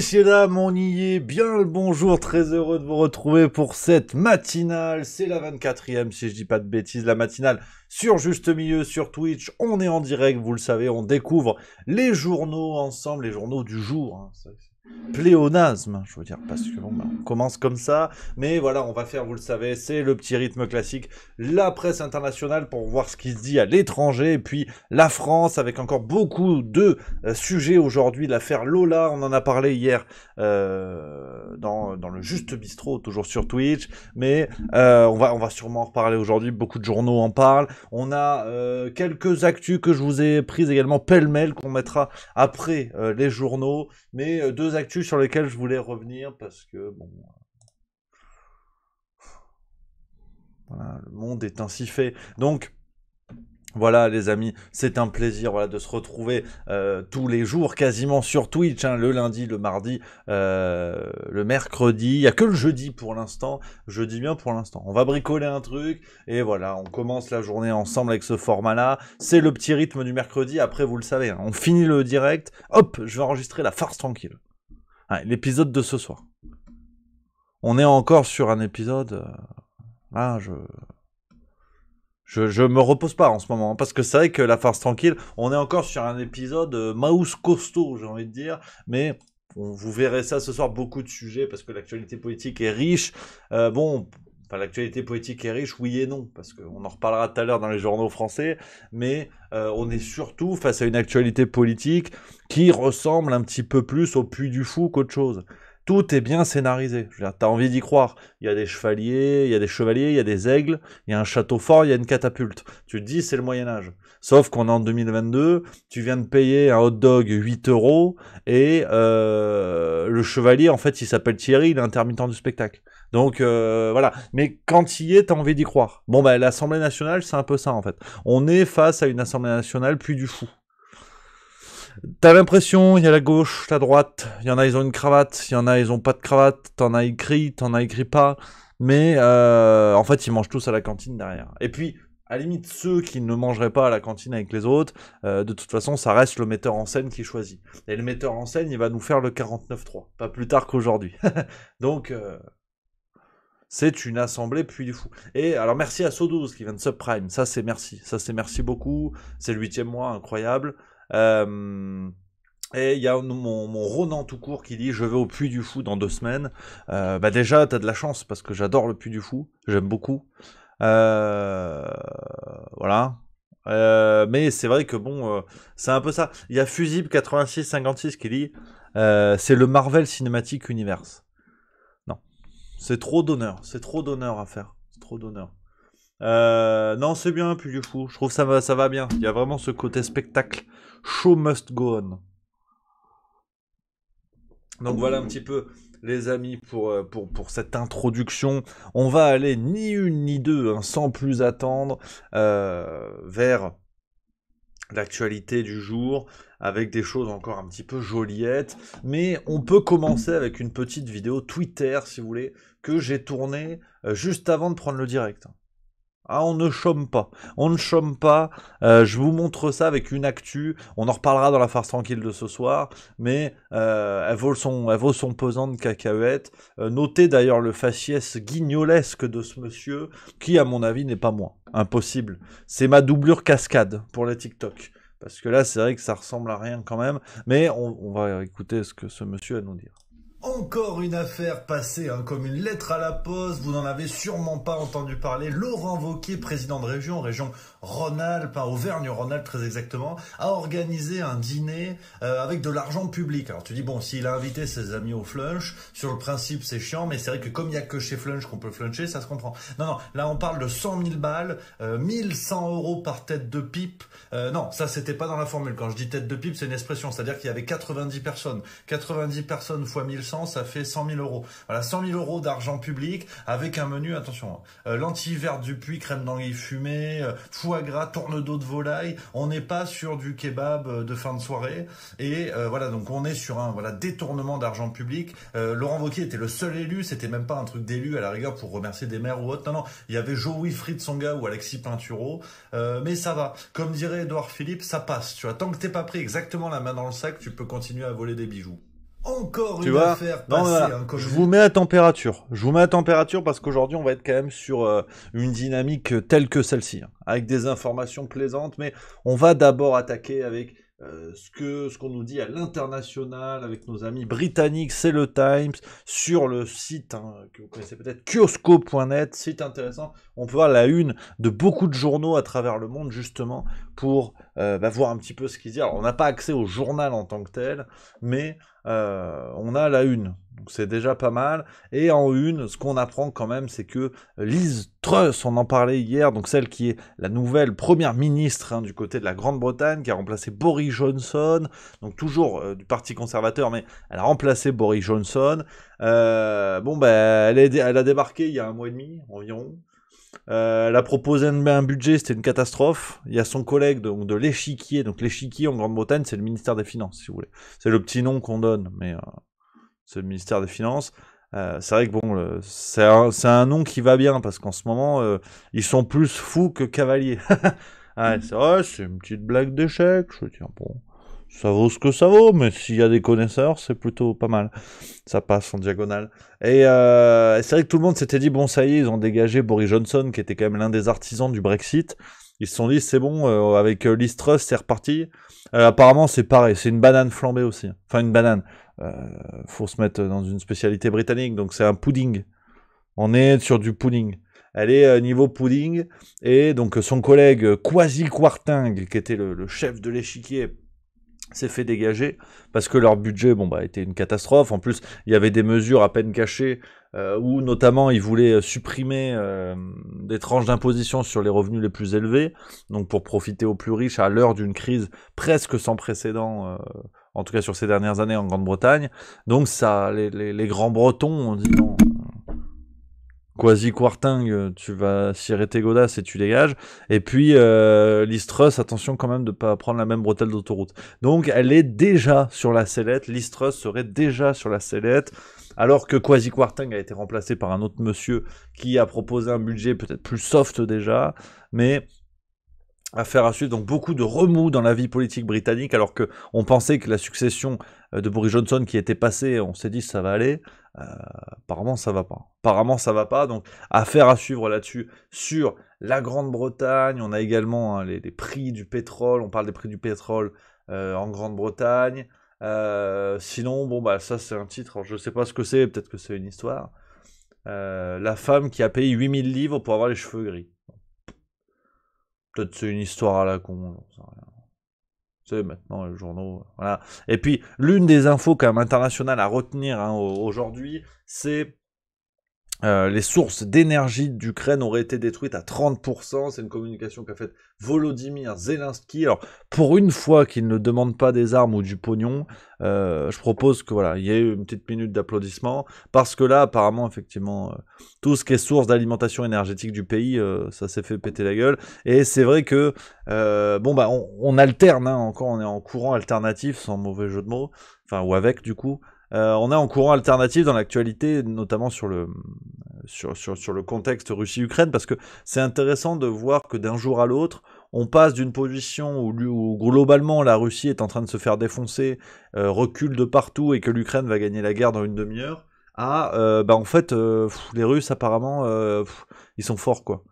messieurs, dames, on y est. Bien le bonjour, très heureux de vous retrouver pour cette matinale. C'est la 24e, si je dis pas de bêtises, la matinale sur Juste Milieu, sur Twitch. On est en direct, vous le savez, on découvre les journaux ensemble, les journaux du jour. Hein pléonasme, je veux dire, parce que bah, on commence comme ça, mais voilà, on va faire, vous le savez, c'est le petit rythme classique, la presse internationale pour voir ce qui se dit à l'étranger, et puis la France avec encore beaucoup de euh, sujets aujourd'hui, l'affaire Lola, on en a parlé hier euh, dans, le Juste Bistrot, toujours sur Twitch, mais euh, on, va, on va sûrement en reparler aujourd'hui, beaucoup de journaux en parlent, on a quelques actus que je vous ai prises également pêle-mêle qu'on mettra après les journaux, mais euh, deux actus sur lesquelles je voulais revenir parce que bon. Euh, voilà, le monde est ainsi fait. Donc, voilà les amis, c'est un plaisir voilà, de se retrouver euh, tous les jours quasiment sur Twitch, hein, le lundi, le mardi, euh, le mercredi, il n'y a que le jeudi pour l'instant, jeudi bien pour l'instant. On va bricoler un truc et voilà, on commence la journée ensemble avec ce format-là. C'est le petit rythme du mercredi, après vous le savez, hein, on finit le direct, hop, je vais enregistrer la farce tranquille. L'épisode de ce soir. On est encore sur un épisode... Ah, je... Je, ne me repose pas en ce moment, hein, parce que c'est vrai que La Farce Tranquille, on est encore sur un épisode euh, Maus costaud, j'ai envie de dire, mais vous verrez ça ce soir, beaucoup de sujets, parce que l'actualité politique est riche. Euh, bon, Enfin, l'actualité politique est riche, oui et non, parce qu'on en reparlera tout à l'heure dans les journaux français, mais euh, on est surtout face à une actualité politique qui ressemble un petit peu plus au puits du fou qu'autre chose tout est bien scénarisé. Je veux t'as envie d'y croire. Il y a des chevaliers, il y a des chevaliers, il y a des aigles, il y a un château fort, il y a une catapulte. Tu te dis, c'est le Moyen-Âge. Sauf qu'on est en 2022, tu viens de payer un hot dog 8 euros, et euh, le chevalier, en fait, il s'appelle Thierry, il est intermittent du spectacle. Donc euh, voilà, mais quand il y est, t'as envie d'y croire. Bon ben l'Assemblée nationale, c'est un peu ça en fait. On est face à une Assemblée nationale puis du fou. T'as l'impression, il y a la gauche, la droite, il y en a, ils ont une cravate, il y en a, ils ont pas de cravate, t'en as écrit, t'en as écrit pas, mais euh, en fait, ils mangent tous à la cantine derrière. Et puis, à la limite, ceux qui ne mangeraient pas à la cantine avec les autres, euh, de toute façon, ça reste le metteur en scène qui choisit. Et le metteur en scène, il va nous faire le 49-3, pas plus tard qu'aujourd'hui. Donc, euh, c'est une assemblée puis du fou. Et alors, merci à so qui vient de Subprime, ça c'est merci, ça c'est merci beaucoup, c'est le huitième mois, incroyable. Euh, et il y a mon, Ronan tout court qui dit Je vais au Puy du Fou dans deux semaines. Euh, bah déjà, t'as de la chance parce que j'adore le Puy du Fou, j'aime beaucoup. Euh, voilà. mais c'est vrai que bon, c'est un peu ça. Il y a Fusible8656 qui dit C'est le Marvel Cinematic Universe. Non, c'est trop d'honneur, c'est trop d'honneur à faire. C'est trop d'honneur. non, c'est bien, Puy du Fou. Je trouve ça va, ça va bien. Il y a vraiment ce côté spectacle. Show must go on. Donc voilà un mmh. petit peu les amis pour, euh, pour, pour cette introduction. On va aller ni une ni deux, hein, sans plus attendre, euh, vers l'actualité du jour avec des choses encore un petit peu joliettes. Mais on peut commencer avec une petite vidéo Twitter, si vous voulez, que j'ai tournée euh, juste avant de prendre le direct. Ah, on ne chôme pas. On ne chôme pas. Euh, je vous montre ça avec une actu. On en reparlera dans la farce tranquille de ce soir. Mais euh, elle, vaut son, vaut son pesant de cacahuète, euh, notez d'ailleurs le faciès guignolesque de ce monsieur, qui, à mon avis, n'est pas moi. Impossible. C'est ma doublure cascade pour les TikTok. Parce que là, c'est vrai que ça ressemble à rien quand même. Mais on, va écouter ce que ce monsieur a nous dire. Encore une affaire passée hein, comme une lettre à la poste, vous n'en avez sûrement pas entendu parler. Laurent Vauquier, président de région, région Rhône-Alpes, Auvergne-Rhône-Alpes très exactement, a organisé un dîner euh, avec de l'argent public. Alors tu dis, bon, s'il a invité ses amis au flunch, sur le principe c'est chiant, mais c'est vrai que comme il n'y a que chez flunch qu'on peut fluncher, ça se comprend. Non, non, là on parle de 100 000 balles, 1100 euh, euros par tête de pipe. Euh, non, ça c'était pas dans la formule. Quand je dis tête de pipe, c'est une expression, c'est-à-dire qu'il y avait 90 personnes. 90 personnes fois 1100 ça fait 100 000 euros. Voilà, 100 000 euros d'argent public avec un menu, attention, hein, euh, lentilles du puits, crème d'anguille fumée, euh, foie gras, tourne d'eau de volaille. On n'est pas sur du kebab euh, de fin de soirée. Et voilà, donc on est sur un voilà détournement d'argent public. Laurent Wauquiez était le seul élu, c'était même pas un truc d'élu à la rigueur pour remercier des maires ou autre. Non, non, il y avait Joey son ou Alexis Peintureau mais ça va. Comme dirait Edouard Philippe, ça passe. Tu vois, tant que t'es pas pris exactement la main dans le sac, tu peux continuer à voler des bijoux. Encore une Je vous mets à température. Je vous mets à température parce qu'aujourd'hui, on va être quand même sur euh, une dynamique telle que celle-ci, hein. avec des informations plaisantes, mais on va d'abord attaquer avec euh, ce que qu'on nous dit à l'international avec nos amis britanniques, c'est le Times sur le site hein, que vous connaissez peut-être kiosco.net, site intéressant. On peut voir la une de beaucoup de journaux à travers le monde justement pour euh, bah, voir un petit peu ce qu'ils disent. Alors on n'a pas accès au journal en tant que tel, mais euh, on a la une. Donc c'est déjà pas mal. Et en une, ce qu'on apprend quand même, c'est que Liz Truss, on en parlait hier, donc celle qui est la nouvelle première ministre hein, du côté de la Grande-Bretagne, qui a remplacé Boris Johnson, donc toujours euh, du Parti conservateur, mais elle a remplacé Boris Johnson. Euh, bon, ben, elle, a débarqué il y a un mois et demi environ. La euh, elle a proposé un, budget, c'était une catastrophe. Il y a son collègue de, l'échiquier. Donc l'échiquier en Grande-Bretagne, c'est le ministère des Finances, si vous voulez. C'est le petit nom qu'on donne, mais euh, c'est le ministère des Finances. Euh, c'est vrai que bon, c'est un, nom qui va bien parce qu'en ce moment, ils sont plus fous que cavaliers. ah, c'est c'est une petite blague d'échec. Je tiens ah bon ça vaut ce que ça vaut, mais s'il y a des connaisseurs, c'est plutôt pas mal. Ça passe en diagonale. Et euh, c'est vrai que tout le monde s'était dit, bon, ça y est, ils ont dégagé Boris Johnson, qui était quand même l'un des artisans du Brexit. Ils se sont dit, c'est bon, euh, avec euh, Trust c'est reparti. Euh, apparemment, c'est pareil, c'est une banane flambée aussi. Enfin, une banane. Euh, faut se mettre dans une spécialité britannique, donc c'est un pudding. On est sur du pudding. Elle est niveau pudding, et donc son collègue Quasi Quarting, qui était le chef de l'échiquier, s'est fait dégager parce que leur budget bon bah était une catastrophe en plus il y avait des mesures à peine cachées euh, où notamment ils voulaient euh, supprimer euh, des tranches d'imposition sur les revenus les plus élevés donc pour profiter aux plus riches à l'heure d'une crise presque sans précédent en tout cas sur ces dernières années en Grande-Bretagne donc ça les, les grands bretons ont dit non Quasi Quarting, tu vas cirer tes godasses et tu dégages. Et puis euh, Listrus, attention quand même de pas prendre la même bretelle d'autoroute. Donc elle est déjà sur la sellette, Listrus serait déjà sur la sellette, alors que Quasi Quarting a été remplacé par un autre monsieur qui a proposé un budget peut-être plus soft déjà, mais Affaire à suivre, donc beaucoup de remous dans la vie politique britannique, alors que on pensait que la succession euh, de Boris Johnson qui était passée, on s'est dit ça va aller. Euh, apparemment ça va pas. Apparemment ça va pas. Donc affaire à suivre là-dessus sur la Grande-Bretagne. On a également hein, les, prix du pétrole. On parle des prix du pétrole euh, en Grande-Bretagne. sinon, bon bah ça c'est un titre. je ne sais pas ce que c'est. Peut-être que c'est une histoire. la femme qui a payé 8000 livres pour avoir les cheveux gris. Peut-être c'est une histoire à la con, C'est maintenant le journaux. Voilà. Et puis, l'une des infos quand même internationales à retenir hein, aujourd'hui, c'est euh, les sources d'énergie d'Ukraine auraient été détruites à 30%. C'est une communication qu'a faite Volodymyr Zelensky. Alors, pour une fois qu'il ne demande pas des armes ou du pognon, euh, je propose que voilà, il y ait une petite minute d'applaudissement, Parce que là, apparemment, effectivement, euh, tout ce qui est source d'alimentation énergétique du pays, ça s'est fait péter la gueule. Et c'est vrai que, bon, bah, on, alterne, hein, encore, on est en courant alternatif, sans mauvais jeu de mots. Enfin, ou avec, du coup. Euh, on a en courant alternatif dans l'actualité, notamment sur le, sur, sur, le contexte Russie-Ukraine, parce que c'est intéressant de voir que d'un jour à l'autre, on passe d'une position où, globalement la Russie est en train de se faire défoncer, euh, recule de partout et que l'Ukraine va gagner la guerre dans une demi-heure, à euh, bah en fait, les Russes apparemment, ils sont forts quoi.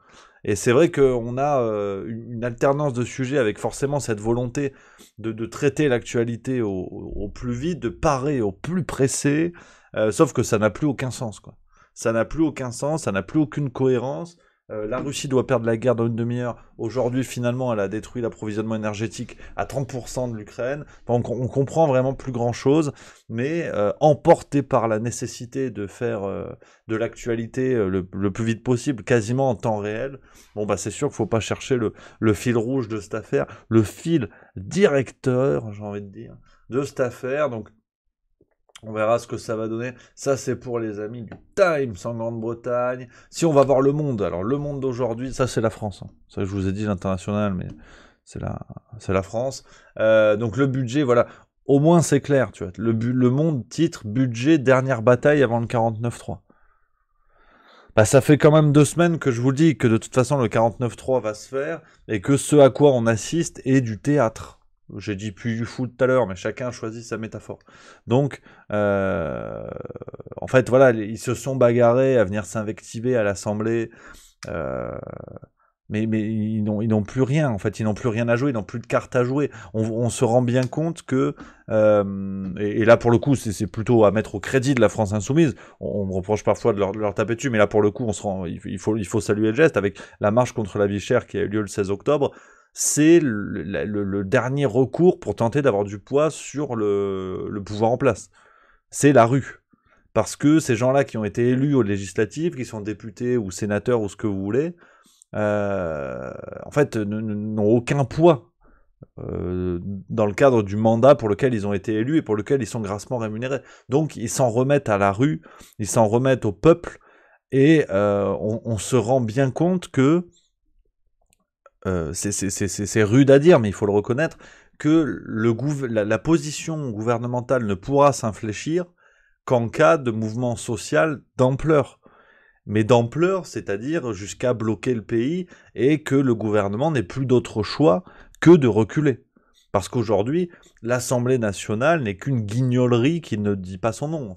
Et c'est vrai qu'on a euh, une alternance de sujets avec forcément cette volonté de, traiter l'actualité au, plus vite, de parer au plus pressé, euh, sauf que ça n'a plus aucun sens. Quoi. Ça n'a plus aucun sens, ça n'a plus aucune cohérence. Euh, la Russie doit perdre la guerre dans une demi-heure. Aujourd'hui, finalement, elle a détruit l'approvisionnement énergétique à 30% de l'Ukraine. on, comprend vraiment plus grand-chose, mais euh, emporté par la nécessité de faire euh, de l'actualité le, plus vite possible, quasiment en temps réel, bon, bah, c'est sûr qu'il ne faut pas chercher le, fil rouge de cette affaire, le fil directeur, j'ai envie de dire, de cette affaire. Donc, on verra ce que ça va donner. Ça, c'est pour les amis du Times en Grande-Bretagne. Si on va voir le monde, alors le monde d'aujourd'hui, ça c'est la France. Hein. Ça, je vous ai dit l'international, mais c'est la, la France. Euh, donc le budget, voilà. Au moins, c'est clair, tu vois. Le, le monde, titre, budget, dernière bataille avant le 49-3. Bah, ça fait quand même deux semaines que je vous le dis que de toute façon, le 49-3 va se faire et que ce à quoi on assiste est du théâtre. J'ai dit plus du foot tout à l'heure, mais chacun choisit sa métaphore. Donc, euh, en fait, voilà, ils se sont bagarrés à venir s'invectiver à l'Assemblée. Euh, mais, mais, ils n'ont plus rien, en fait, ils n'ont plus rien à jouer, ils n'ont plus de cartes à jouer. On, se rend bien compte que, euh, et, là pour le coup, c'est plutôt à mettre au crédit de la France insoumise. On, me reproche parfois de leur, de mais là pour le coup, on se rend, il, faut, il faut saluer le geste avec la marche contre la vie chère qui a eu lieu le 16 octobre c'est le, dernier recours pour tenter d'avoir du poids sur le, pouvoir en place. C'est la rue. Parce que ces gens-là qui ont été élus aux législatives, qui sont députés ou sénateurs ou ce que vous voulez, euh, en fait, n'ont aucun poids euh, dans le cadre du mandat pour lequel ils ont été élus et pour lequel ils sont grassement rémunérés. Donc, ils s'en remettent à la rue, ils s'en remettent au peuple, et euh, on, se rend bien compte que euh, c'est rude à dire, mais il faut le reconnaître, que la, position gouvernementale ne pourra s'infléchir qu'en cas de mouvement social d'ampleur. Mais d'ampleur, c'est-à-dire jusqu'à bloquer le pays et que le gouvernement n'ait plus d'autre choix que de reculer. Parce qu'aujourd'hui, l'Assemblée nationale n'est qu'une guignolerie qui ne dit pas son nom,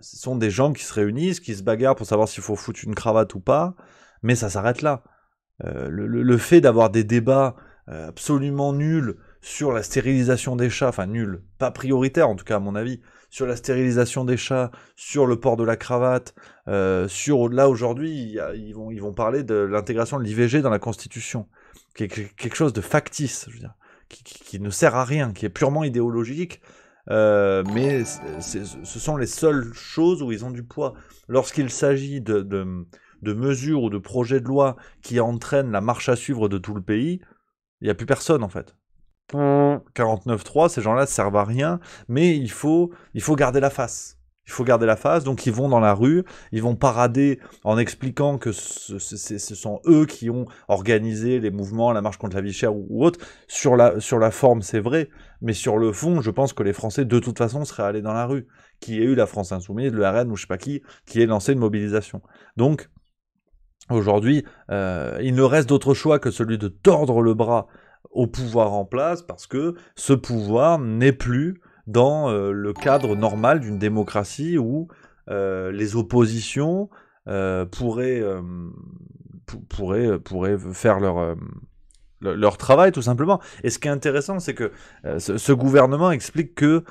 Ce sont des gens qui se réunissent, qui se bagarrent pour savoir s'il faut foutre une cravate ou pas, mais ça s'arrête là. Euh, le, fait d'avoir des débats euh, absolument nuls sur la stérilisation des chats, enfin nuls, pas prioritaire en tout cas à mon avis, sur la stérilisation des chats, sur le port de la cravate, euh, sur là aujourd'hui ils vont, ils vont parler de l'intégration de l'IVG dans la Constitution, qui est quelque chose de factice, qui, ne sert à rien, qui est purement idéologique, euh, mais ce sont les seules choses où ils ont du poids. Lorsqu'il s'agit de de mesures ou de projets de loi qui entraînent la marche à suivre de tout le pays, il n'y a plus personne en fait. 49.3, ces gens-là ne servent à rien, mais il faut, il faut garder la face. Il faut garder la face, donc ils vont dans la rue, ils vont parader en expliquant que ce, sont eux qui ont organisé les mouvements, la marche contre la vie chère ou, autre. Sur la, sur la forme, c'est vrai, mais sur le fond, je pense que les Français, de toute façon, seraient allés dans la rue. Qui ait eu la France Insoumise, le RN ou je sais pas qui, qui ait lancé une mobilisation. Donc, Aujourd'hui, euh, il ne reste d'autre choix que celui de tordre le bras au pouvoir en place parce que ce pouvoir n'est plus dans euh, le cadre normal d'une démocratie où euh, les oppositions pourraient, pourraient, faire leur, leur travail tout simplement. Et ce qui est intéressant, c'est que ce, gouvernement explique que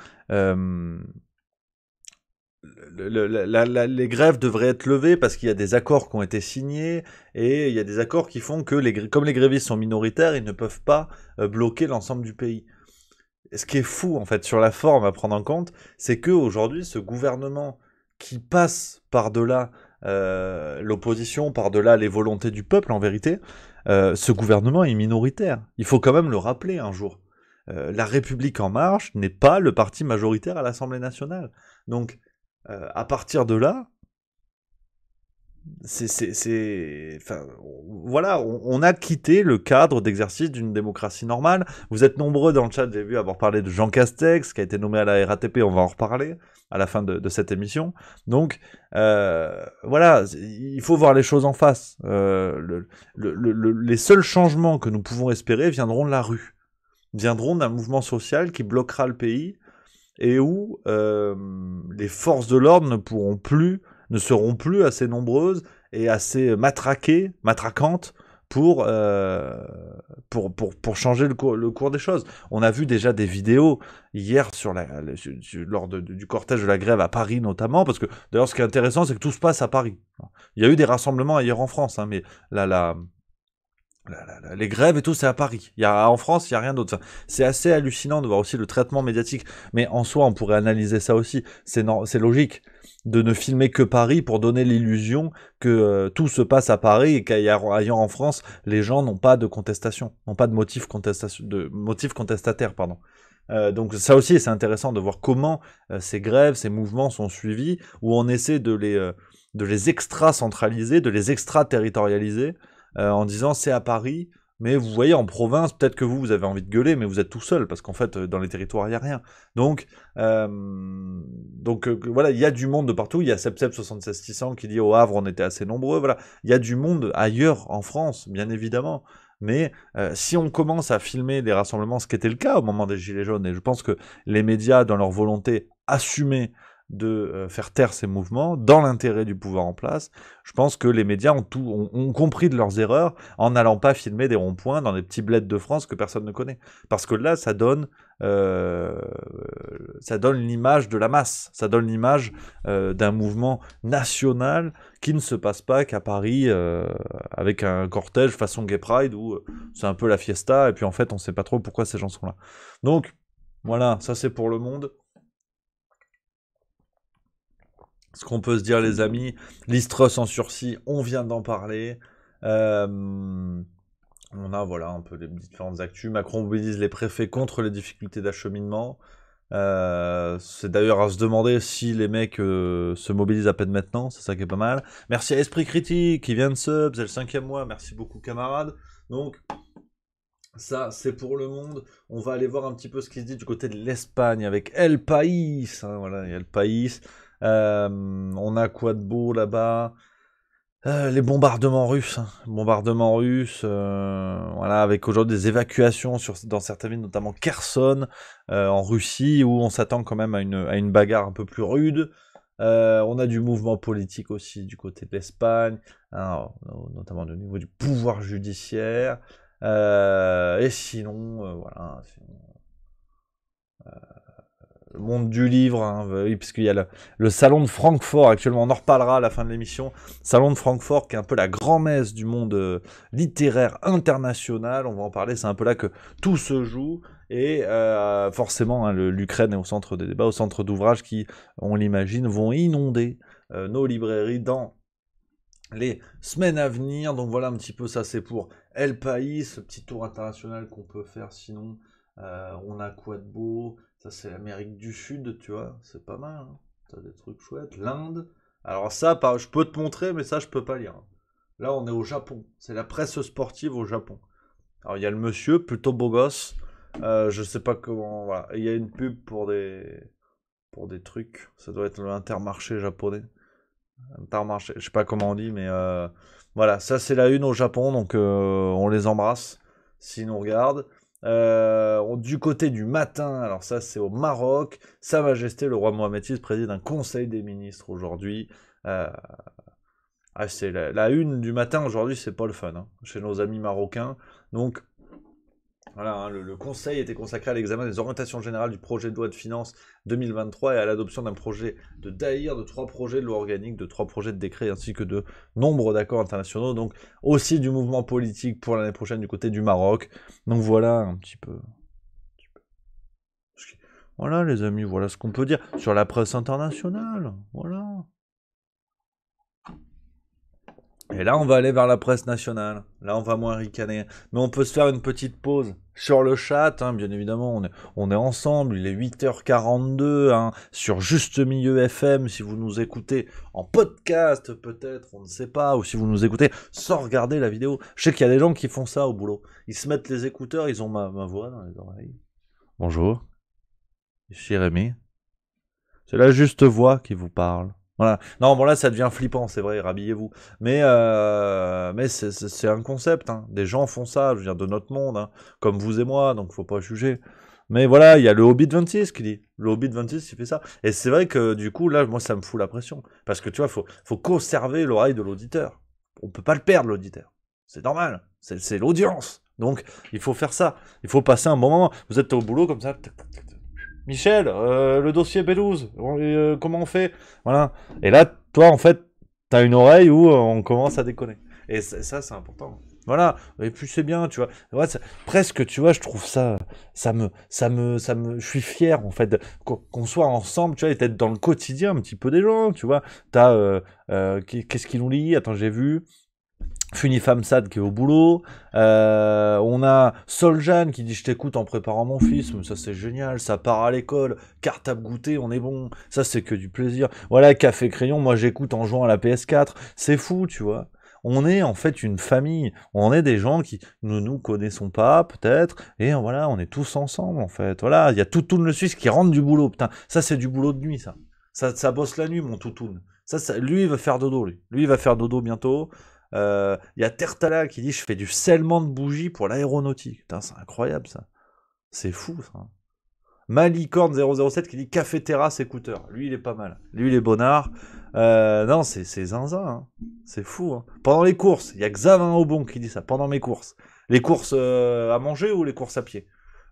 les grèves devraient être levées parce qu'il y a des accords qui ont été signés et il y a des accords qui font que, comme les grévistes sont minoritaires, ils ne peuvent pas euh, bloquer l'ensemble du pays. ce qui est fou, en fait, sur la forme à prendre en compte, c'est qu'aujourd'hui, ce gouvernement qui passe par-delà euh, l'opposition, par-delà les volontés du peuple, en vérité, euh, ce gouvernement est minoritaire. Il faut quand même le rappeler un jour. la République en marche n'est pas le parti majoritaire à l'Assemblée nationale. Donc euh, à partir de là, voilà, on, a quitté le cadre d'exercice d'une démocratie normale. Vous êtes nombreux dans le chat, j'ai vu avoir parlé de Jean Castex, qui a été nommé à la RATP. On va en reparler à la fin de, cette émission. Donc, euh, voilà, il faut voir les choses en face. Euh, les seuls changements que nous pouvons espérer viendront de la rue, viendront d'un mouvement social qui bloquera le pays et où euh, les forces de l'ordre ne pourront plus, ne seront plus assez nombreuses et assez matraquées, matraquantes pour, euh, pour, pour, pour, changer le cours, des choses. On a vu déjà des vidéos hier sur la, lors du cortège de la grève à Paris notamment, parce que d'ailleurs ce qui est intéressant c'est que tout se passe à Paris. Il y a eu des rassemblements hier en France, hein, mais là, la, les grèves et tout, c'est à Paris. Il y a, en France, il n'y a rien d'autre. c'est assez hallucinant de voir aussi le traitement médiatique. Mais en soi, on pourrait analyser ça aussi. C'est, logique de ne filmer que Paris pour donner l'illusion que euh, tout se passe à Paris et qu'ailleurs en France, les gens n'ont pas de contestation, n'ont pas de motif, de contestataire. Pardon. Euh, donc ça aussi, c'est intéressant de voir comment euh, ces grèves, ces mouvements sont suivis, où on essaie de les extra-centraliser, de les extra-territorialiser. Euh, en disant c'est à Paris, mais vous voyez en province, peut-être que vous, vous avez envie de gueuler, mais vous êtes tout seul, parce qu'en fait, euh, dans les territoires, il n'y a rien. Donc, euh, voilà, il y a du monde de partout. Il y a Sepsep76600 qui dit au Havre, on était assez nombreux. Voilà, il y a du monde ailleurs en France, bien évidemment. Mais si on commence à filmer des rassemblements, ce qui était le cas au moment des Gilets jaunes, et je pense que les médias, dans leur volonté assumée de euh, faire taire ces mouvements dans l'intérêt du pouvoir en place. Je pense que les médias ont, tout, ont, compris de leurs erreurs en n'allant pas filmer des ronds-points dans des petits bleds de France que personne ne connaît. Parce que là, ça donne, euh, ça donne l'image de la masse, ça donne l'image euh, d'un mouvement national qui ne se passe pas qu'à Paris avec un cortège façon Gay Pride où c'est un peu la fiesta et puis en fait on ne sait pas trop pourquoi ces gens sont là. Donc voilà, ça c'est pour le monde. ce qu'on peut se dire, les amis. Listros en sursis, on vient d'en parler. Euh, on a voilà un peu les différentes actus. Macron mobilise les préfets contre les difficultés d'acheminement. Euh, c'est d'ailleurs à se demander si les mecs euh, se mobilisent à peine maintenant, c'est ça qui est pas mal. Merci à Esprit Critique qui vient de sub, c'est le cinquième mois, merci beaucoup camarades. Donc ça c'est pour le monde. On va aller voir un petit peu ce qui se dit du côté de l'Espagne avec El País. Hein, voilà, El País. Euh, on a quoi de beau là-bas euh, les bombardements russes, hein. bombardements russes, euh, voilà, avec aujourd'hui des évacuations dans certaines villes, notamment Kherson en Russie, où on s'attend quand même à une, bagarre un peu plus rude. on a du mouvement politique aussi du côté de l'Espagne, hein, notamment au niveau du pouvoir judiciaire. et sinon, voilà, monde du livre, puisqu'il hein, euh, y a le, salon de Francfort, actuellement on en reparlera à la fin de l'émission, salon de Francfort qui est un peu la grand-messe du monde euh, littéraire international, on va en parler, c'est un peu là que tout se joue, et euh, forcément hein, l'Ukraine est au centre des débats, au centre d'ouvrages qui, on l'imagine, vont inonder nos librairies dans les semaines à venir. Donc voilà un petit peu ça, c'est pour El País, ce petit tour international qu'on peut faire sinon euh, on a quoi de beau Ça, c'est l'Amérique du Sud, tu vois. C'est pas mal. tu hein. T'as des trucs chouettes. L'Inde. Alors ça, je peux te montrer, mais ça, je peux pas lire. Hein. Là, on est au Japon. C'est la presse sportive au Japon. Alors, il y a le monsieur, plutôt beau gosse. Euh, je sais pas comment. Il y a une pub pour des pour des trucs. Ça doit être l'intermarché japonais. Intermarché, je sais pas comment on dit, mais euh, voilà. Ça, c'est la une au Japon, donc on les embrasse. S'ils nous regardent. Euh, du côté du matin, alors ça c'est au Maroc, Sa Majesté le roi Mohamed VI préside un conseil des ministres aujourd'hui. Euh, ah, c'est la, une du matin aujourd'hui, c'est pas le fun hein, chez nos amis marocains. Donc voilà, hein, le, Conseil était consacré à l'examen des orientations générales du projet de loi de finances 2023 et à l'adoption d'un projet de DAIR, de trois projets de loi organique, de trois projets de décret, ainsi que de nombre d'accords internationaux. Donc aussi du mouvement politique pour l'année prochaine du côté du Maroc. Donc voilà Un petit peu. Voilà les amis, voilà ce qu'on peut dire sur la presse internationale. Voilà. Et là, on va aller vers la presse nationale. Là, on va moins ricaner. Mais on peut se faire une petite pause sur le chat, hein, bien évidemment, on est, on est, ensemble, il est 8h42 hein, sur Juste Milieu FM, si vous nous écoutez en podcast peut-être, on ne sait pas, ou si vous nous écoutez sans regarder la vidéo. Je sais qu'il y a des gens qui font ça au boulot. Ils se mettent les écouteurs, ils ont ma, voix dans les oreilles. Bonjour, suis Rémi. C'est la juste voix qui vous parle. Voilà. Non, bon là, ça devient flippant, c'est vrai, rhabillez-vous. Mais, euh, mais c'est un concept. Hein. Des gens font ça, je veux dire, de notre monde, hein. comme vous et moi, donc faut pas juger. Mais voilà, il y a le Hobbit 26 qui dit. Le Hobbit 26, il fait ça. Et c'est vrai que du coup, là, moi, ça me fout la pression. Parce que tu vois, faut, faut conserver l'oreille de l'auditeur. On peut pas le perdre, l'auditeur. C'est normal. C'est l'audience. Donc, il faut faire ça. Il faut passer un bon moment. Vous êtes au boulot comme ça. Michel, euh, le dossier Bellouse, euh, comment on fait Voilà. Et là, toi, en fait, t'as une oreille où euh, on commence à déconner. Et ça, c'est important. Voilà. Et puis c'est bien, tu vois. Ouais, presque, tu vois, je trouve ça, ça me, ça me, ça me, je suis fier en fait qu'on soit ensemble, tu vois, et d'être dans le quotidien un petit peu des gens, tu vois. T'as, euh, qu'est-ce qu'ils ont lu Attends, j'ai vu. Funifam Sad qui est au boulot. Euh, on a Soljan qui dit je t'écoute en préparant mon fils, ça c'est génial, ça part à l'école, carte à goûter, on est bon, ça c'est que du plaisir. Voilà, café crayon, moi j'écoute en jouant à la PS4, c'est fou, tu vois. On est en fait une famille, on est des gens qui ne nous connaissons pas peut-être, et voilà, on est tous ensemble en fait. Voilà, il y a Toutoun le Suisse qui rentre du boulot, putain, ça c'est du boulot de nuit ça. Ça, ça bosse la nuit mon Toutoun. ça, lui il va faire dodo lui, lui il va faire dodo bientôt. Euh, il y a Tertala qui dit je fais du sellement de bougies pour l'aéronautique. c'est incroyable ça. C'est fou ça. Hein. Malicorne007 qui dit café terrasse écouteur. Lui il est pas mal. Lui il est bonnard. Euh, non, c'est zinzin. Hein. C'est fou. Hein. Pendant les courses, il y a Xavin Aubon qui dit ça. Pendant mes courses. Les courses euh, à manger ou les courses à pied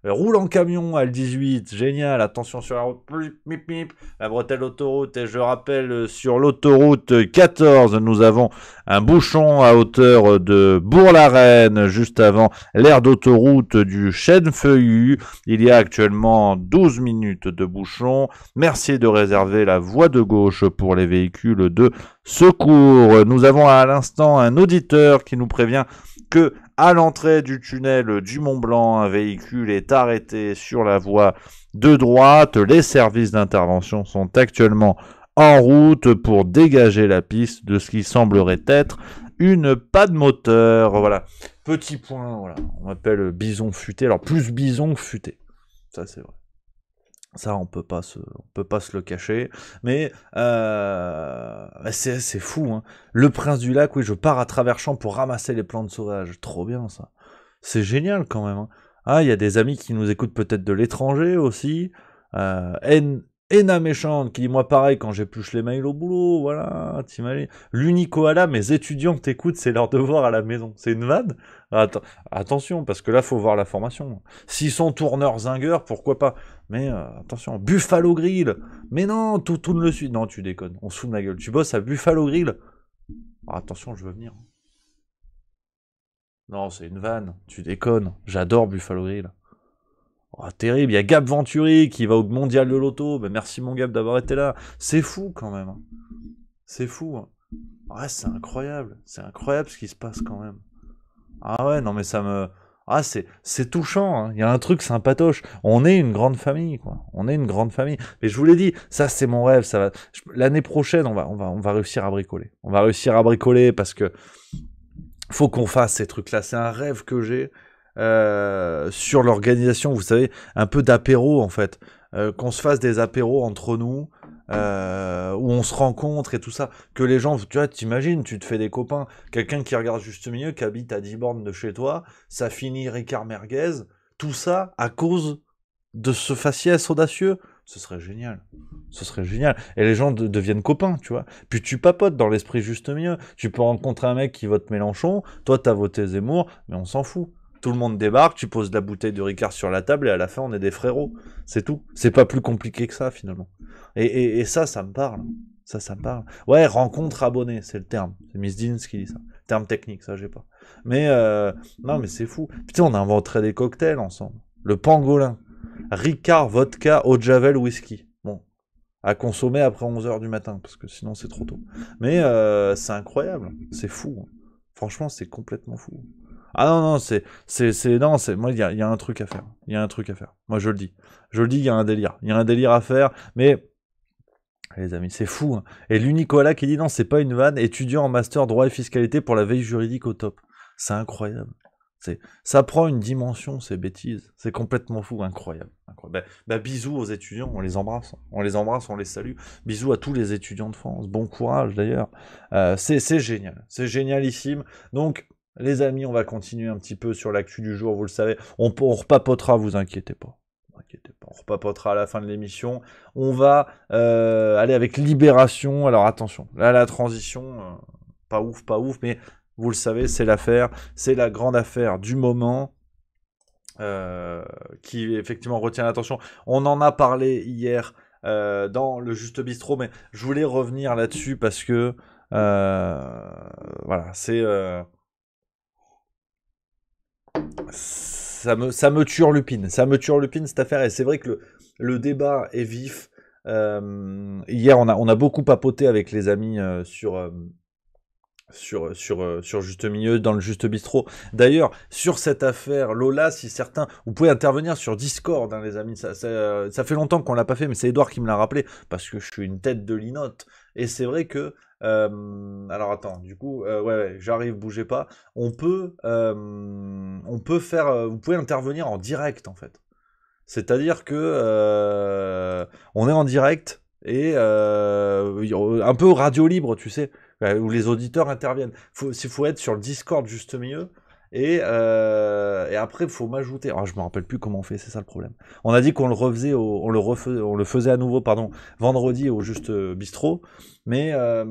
Roule en camion à 18, génial, attention sur la route, mip, la bretelle autoroute, et je rappelle, sur l'autoroute 14, nous avons un bouchon à hauteur de Bourg-la-Reine, juste avant l'aire d'autoroute du Chêne Feuillu. Il y a actuellement 12 minutes de bouchon. Merci de réserver la voie de gauche pour les véhicules de secours. Nous avons à l'instant un auditeur qui nous prévient que à l'entrée du tunnel du Mont Blanc, un véhicule est arrêté sur la voie de droite. Les services d'intervention sont actuellement en route pour dégager la piste de ce qui semblerait être une pas de moteur. Voilà. Petit point, On m'appelle bison futé. Alors plus bison que futé. Ça c'est vrai. Ça, on peut pas se, on peut pas se le cacher. Mais euh, c'est fou. Hein. Le prince du lac, oui, je pars à travers champs pour ramasser les plantes sauvages. Trop bien ça. C'est génial quand même. Hein. Ah, il y a des amis qui nous écoutent peut-être de l'étranger aussi. Euh, N Ena méchante qui dit moi pareil quand j'épluche les mails au boulot, voilà, à L'unicoala, mes étudiants t'écoutent, c'est leur devoir à la maison. C'est une vanne Attention, parce que là, faut voir la formation. S'ils sont tourneurs zingueurs, pourquoi pas Mais euh, attention, Buffalo Grill Mais non, tout ne le sud. Non, tu déconnes, on se la gueule. Tu bosses à Buffalo Grill ah, Attention, je veux venir. Non, c'est une vanne, tu déconnes. J'adore Buffalo Grill. Oh, terrible, il y a Gab Venturi qui va au mondial de l'auto. Ben, merci mon Gab d'avoir été là. C'est fou quand même. Hein. C'est fou. Hein. Ouais, c'est incroyable. C'est incroyable ce qui se passe quand même. Ah ouais, non mais ça me... Ah, c'est, touchant, hein. il y a un truc patoche. On est une grande famille, quoi. On est une grande famille. Mais je vous l'ai dit, ça c'est mon rêve. Ça va... L'année prochaine, on va, on, va, on va réussir à bricoler. On va réussir à bricoler parce que faut qu'on fasse ces trucs-là. C'est un rêve que j'ai. Euh, sur l'organisation, vous savez, un peu d'apéro en fait. Euh, qu'on se fasse des apéros entre nous, euh, où on se rencontre et tout ça. Que les gens, tu vois, t'imagines, tu te fais des copains. Quelqu'un qui regarde juste mieux qui habite à 10 bornes de chez toi, ça finit Ricard Merguez. Tout ça à cause de ce faciès audacieux. Ce serait génial. Ce serait génial. Et les gens deviennent copains, tu vois. Puis tu papotes dans l'esprit juste mieux Tu peux rencontrer un mec qui vote Mélenchon. Toi, t'as voté Zemmour, mais on s'en fout tout le monde débarque, tu poses la bouteille de Ricard sur la table et à la fin on est des frérots. C'est tout. C'est pas plus compliqué que ça finalement. Et, ça, ça me parle. Ça, ça me parle. Ouais, rencontre abonné, c'est le terme. C'est Miss Deans qui dit ça. Terme technique, ça j'ai pas. Mais euh, non, mais c'est fou. Putain, on inventerait des cocktails ensemble. Le pangolin. Ricard, vodka, eau javel, whisky. Bon. À consommer après 11h du matin, parce que sinon c'est trop tôt. Mais euh, c'est incroyable. C'est fou. Hein. Franchement, c'est complètement fou. Ah non, non, c'est, c'est, c'est, non, c'est, moi, il y a, un truc à faire. Il y a un truc à faire. Moi, je le dis. Je le dis, il y a un délire. Il y a un délire à faire, mais, les amis, c'est fou. Hein. Et Et là qui dit non, c'est pas une vanne, étudiant en master droit et fiscalité pour la veille juridique au top. C'est incroyable. C'est, ça prend une dimension, ces bêtises. C'est complètement fou, incroyable. Ben, ben, bisous aux étudiants, on les embrasse. On les embrasse, on les salue. Bisous à tous les étudiants de France. Bon courage d'ailleurs. Euh, c'est, c'est génial. C'est génialissime. Donc, les amis, on va continuer un petit peu sur l'actu du jour, vous le savez. On, repapotera, vous inquiétez pas. inquiétez pas. On repapotera à la fin de l'émission. On va euh, aller avec Libération. Alors attention, là la transition, euh, pas ouf, pas ouf, mais vous le savez, c'est l'affaire, c'est la grande affaire du moment. Euh, qui effectivement retient l'attention. On en a parlé hier dans le Juste Bistrot, mais je voulais revenir là-dessus parce que voilà, c'est ça me, ça me turlupine. Ça me Lupine cette affaire. Et c'est vrai que le, débat est vif. Euh, hier, on a, on a beaucoup papoté avec les amis euh, sur. Euh, sur, Juste Milieu, dans le Juste Bistrot. D'ailleurs, sur cette affaire, Lola, si certains, vous pouvez intervenir sur Discord, hein, les amis. Ça, ça, fait longtemps qu'on l'a pas fait, mais c'est Edouard qui me l'a rappelé, parce que je suis une tête de linotte. Et c'est vrai que alors attends, du coup, ouais, j'arrive, bougez pas. On peut, on peut faire, vous pouvez intervenir en direct en fait. C'est-à-dire que on est en direct et un peu radio libre, tu sais, où les auditeurs interviennent. Faut, S'il faut être sur le Discord juste mieux et, euh, et après, il faut m'ajouter. Je oh, je me rappelle plus comment on fait, c'est ça le problème. On a dit qu'on le refaisait, on, le on le faisait à nouveau, pardon, vendredi au juste euh, bistrot. Mais euh,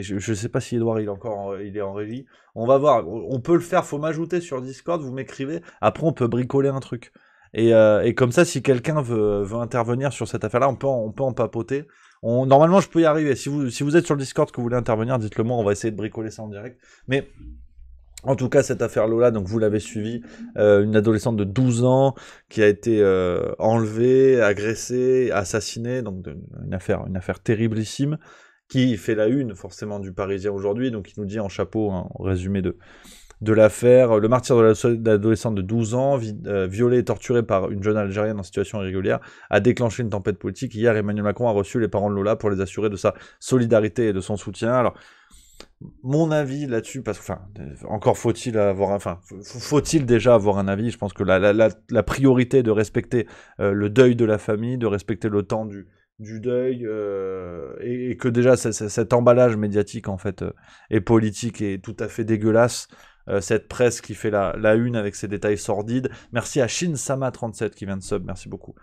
je ne sais pas si Edouard il est encore, en, il est en régie. On va voir. On peut le faire. Faut m'ajouter sur Discord. Vous m'écrivez. Après, on peut bricoler un truc. Et, comme ça, si quelqu'un veut, intervenir sur cette affaire-là, on peut, en, on peut en papoter. On, normalement, je peux y arriver. Si vous, si vous êtes sur le Discord que vous voulez intervenir, dites-le moi, on va essayer de bricoler ça en direct. Mais en tout cas, cette affaire Lola, donc vous l'avez suivi, euh, une adolescente de 12 ans qui a été euh, enlevée, agressée, assassinée, donc une affaire, une affaire terriblissime qui fait la une forcément du Parisien aujourd'hui, donc il nous dit en chapeau, un hein, en résumé de, de l'affaire, euh, le martyr de l'adolescente de 12 ans, violée et torturée par une jeune Algérienne en situation irrégulière, a déclenché une tempête politique. Hier, Emmanuel Macron a reçu les parents de Lola pour les assurer de sa solidarité et de son soutien. Alors, mon avis là-dessus, parce que, enfin, encore faut-il avoir, enfin, faut-il déjà avoir un avis Je pense que la, la, la priorité de respecter euh, le deuil de la famille, de respecter le temps du, du deuil, euh, et, que déjà cet emballage médiatique, en fait, est euh, et politique est tout à fait dégueulasse. cette presse qui fait la, la une avec ses détails sordides. Merci à Shin Sama 37 qui vient de sub, merci beaucoup.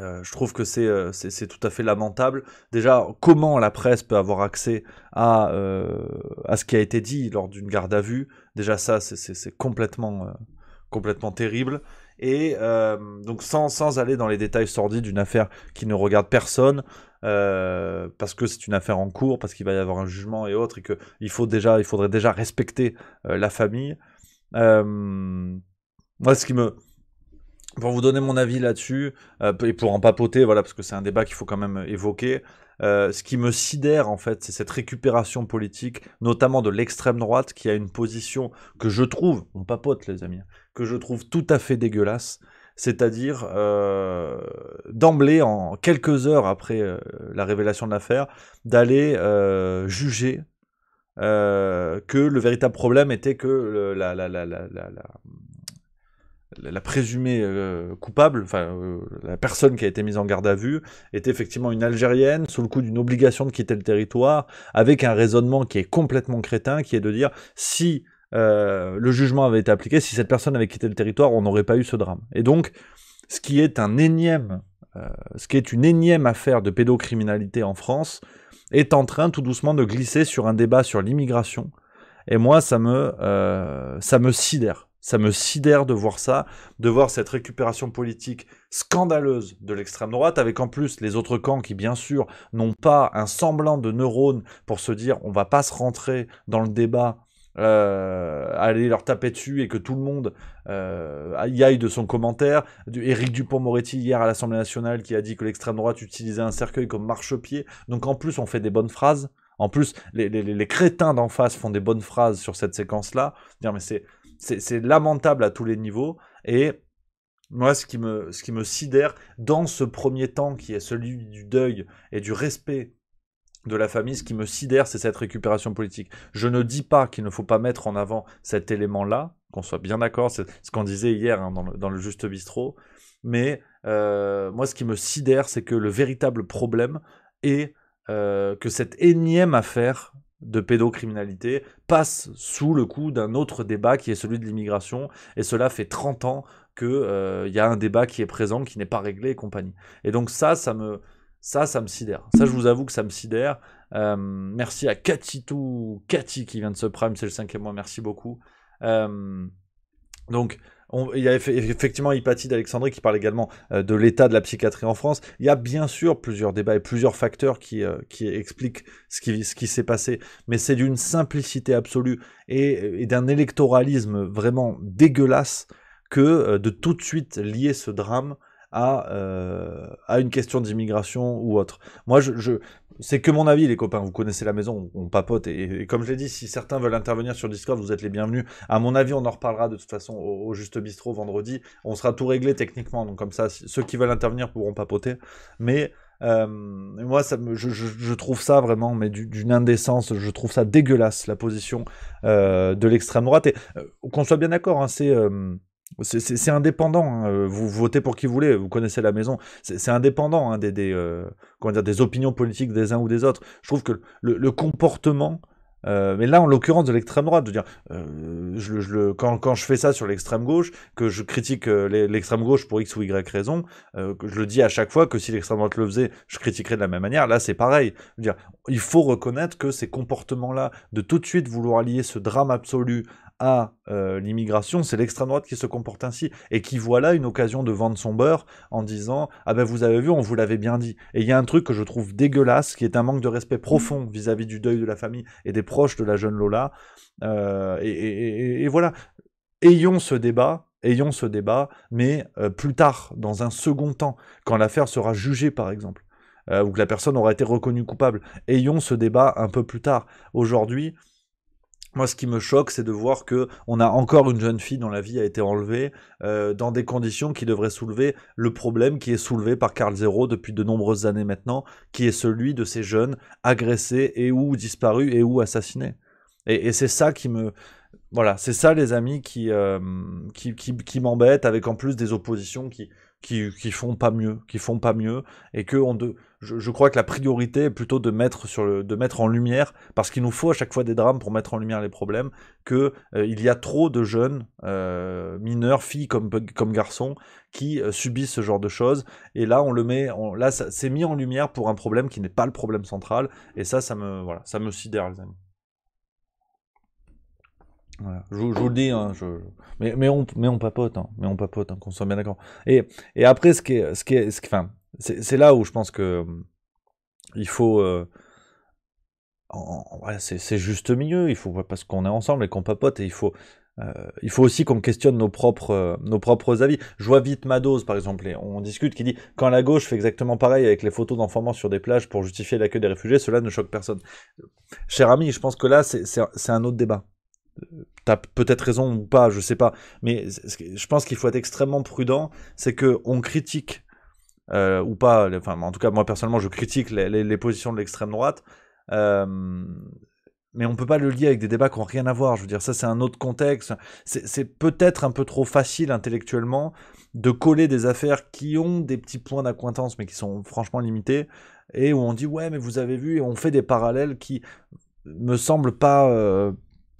Euh, je trouve que euh, c'est, tout à fait lamentable. Déjà, comment la presse peut avoir accès à, euh, à ce qui a été dit lors d'une garde à vue Déjà, ça, c'est, complètement, complètement terrible. Et donc, sans, aller dans les détails sordides d'une affaire qui ne regarde personne, parce que c'est une affaire en cours, parce qu'il va y avoir un jugement et autres, et qu'il faut déjà, il faudrait déjà respecter la famille. moi, ce qui me, pour vous donner mon avis là-dessus, euh, et pour en papoter, voilà, parce que c'est un débat qu'il faut quand même euh, évoquer, euh, ce qui me sidère en fait, c'est cette récupération politique, notamment de l'extrême droite, qui a une position que je trouve, on papote les amis, hein, que je trouve tout à fait dégueulasse, c'est-à-dire d'emblée, en quelques heures après la révélation de l'affaire, d'aller juger que le véritable problème était que la, la la présumée euh, coupable, enfin euh, la personne qui a été mise en garde à vue, est effectivement une Algérienne sous le coup d'une obligation de quitter le territoire, avec un raisonnement qui est complètement crétin, qui est de dire si euh, le jugement avait été appliqué, si cette personne avait quitté le territoire, on n'aurait pas eu ce drame. Et donc, ce qui est un énième, ce qui est une énième affaire de pédocriminalité en France, est en train tout doucement de glisser sur un débat sur l'immigration. Et moi, ça me, ça me sidère ça me sidère de voir ça, de voir cette récupération politique scandaleuse de l'extrême droite, avec en plus les autres camps qui, bien sûr, n'ont pas un semblant de neurones pour se dire on va pas se rentrer dans le débat, euh, aller leur taper dessus et que tout le monde euh, y aille de son commentaire. Du, Éric Dupont-Moretti hier à l'Assemblée nationale qui a dit que l'extrême droite utilisait un cercueil comme marchepied. Donc en plus, on fait des bonnes phrases. En plus, les, les crétins d'en face font des bonnes phrases sur cette séquence-là. Dire mais c'est c'est lamentable à tous les niveaux. Et moi, ce qui, me, ce qui me sidère dans ce premier temps qui est celui du deuil et du respect de la famille, ce qui me sidère, c'est cette récupération politique. Je ne dis pas qu'il ne faut pas mettre en avant cet élément-là, qu'on soit bien d'accord, c'est ce qu'on disait hier hein, dans, le, juste bistrot, mais euh, moi, ce qui me sidère, c'est que le véritable problème est euh, que cette énième affaire de pédocriminalité passe sous le coup d'un autre débat qui est celui de l'immigration, et cela fait 30 ans qu'il euh, y a un débat qui est présent, qui n'est pas réglé et compagnie. Et donc ça, ça me, ça, ça me sidère. Ça, je vous avoue que ça me sidère. Euh, merci à tout Cathy qui vient de se prime, c'est le cinquième mois, merci beaucoup. Euh, donc, il y a effectivement Hypatie d'Alexandrie qui parle également euh, de l'état de la psychiatrie en France. Il y a bien sûr plusieurs débats et plusieurs facteurs qui, euh, expliquent ce qui, s'est passé, mais c'est d'une simplicité absolue et, d'un électoralisme vraiment dégueulasse que euh, de tout de suite lier ce drame à, une question d'immigration ou autre. Moi, je, c'est que mon avis, les copains. Vous connaissez la maison, on papote. Et, comme je l'ai dit, si certains veulent intervenir sur Discord, vous êtes les bienvenus. À mon avis, on en reparlera de toute façon au, Juste Bistrot vendredi. On sera tout réglé techniquement. Donc, comme ça, ceux qui veulent intervenir pourront papoter. Mais euh, moi, ça je, trouve ça vraiment, mais d'une indécence, je trouve ça dégueulasse, la position euh, de l'extrême droite. Et euh, qu'on soit bien d'accord, hein, c'est c'est indépendant. Hein, euh, vous votez pour qui vous voulez. Vous connaissez la maison. C'est indépendant hein, des, des euh, des opinions politiques des uns ou des autres. Je trouve que le, comportement euh, mais là, en l'occurrence, de l'extrême droite, de dire, je, quand, je fais ça sur l'extrême gauche, que je critique l'extrême gauche pour x ou y raison, je le dis à chaque fois que si l'extrême droite le faisait, je critiquerais de la même manière. Là, c'est pareil. dire, il faut reconnaître que ces comportements-là, de tout de suite vouloir lier ce drame absolu à euh, l'immigration, c'est l'extrême droite qui se comporte ainsi et qui voit là une occasion de vendre son beurre en disant Ah ben vous avez vu, on vous l'avait bien dit. Et il y a un truc que je trouve dégueulasse qui est un manque de respect mmh. profond vis-à-vis du deuil de la famille et des proches de la jeune Lola. Euh, et, voilà. Ayons ce débat, ayons ce débat, mais euh, plus tard, dans un second temps, quand l'affaire sera jugée, par exemple, ou que la personne aura été reconnue coupable. Ayons ce débat un peu plus tard. Aujourd'hui, moi, ce qui me choque, c'est de voir que on a encore une jeune fille dont la vie a été enlevée euh, dans des conditions qui devraient soulever le problème qui est soulevé par Carl Zero depuis de nombreuses années maintenant, qui est celui de ces jeunes agressés et ou disparus et ou assassinés. Et, c'est ça qui me, voilà, c'est ça les amis qui, euh, qui, qui, qui m'embête avec en plus des oppositions qui, qui, qui font pas mieux, qui font pas mieux, et que on de, je, crois que la priorité est plutôt de mettre sur le, de mettre en lumière, parce qu'il nous faut à chaque fois des drames pour mettre en lumière les problèmes, que euh, il y a trop de jeunes euh, mineurs, filles comme comme garçons, qui euh, subissent ce genre de choses, et là on le met, là c'est mis en lumière pour un problème qui n'est pas le problème central, et ça ça me voilà, ça me sidère les amis. Je, vous le dis, hein, mais, mais, on, mais on papote, hein. mais on papote, hein, qu'on soit bien d'accord. Et, et après, ce qui est, ce qui est, ce qui, enfin, c'est là où je pense que hum, il faut, euh, c'est juste mieux Il faut parce qu'on est ensemble et qu'on papote et il faut, euh, il faut aussi qu'on questionne nos propres, euh, nos propres avis. Je vois vite dose, par exemple, on discute, qui dit Quand la gauche fait exactement pareil avec les photos d'enfants morts sur des plages pour justifier l'accueil des réfugiés, cela ne choque personne. Cher ami, je pense que là, c'est un autre débat. T'as peut-être raison ou pas, je sais pas. Mais je pense qu'il faut être extrêmement prudent. C'est que on critique euh, ou pas. Enfin, en tout cas, moi personnellement, je critique les, positions de l'extrême droite. Euh, mais on peut pas le lier avec des débats qui n'ont rien à voir. Je veux dire, ça, c'est un autre contexte. C'est peut-être un peu trop facile intellectuellement de coller des affaires qui ont des petits points d'acquaintance, mais qui sont franchement limités, et où on dit, ouais, mais vous avez vu, et on fait des parallèles qui me semblent pas, euh,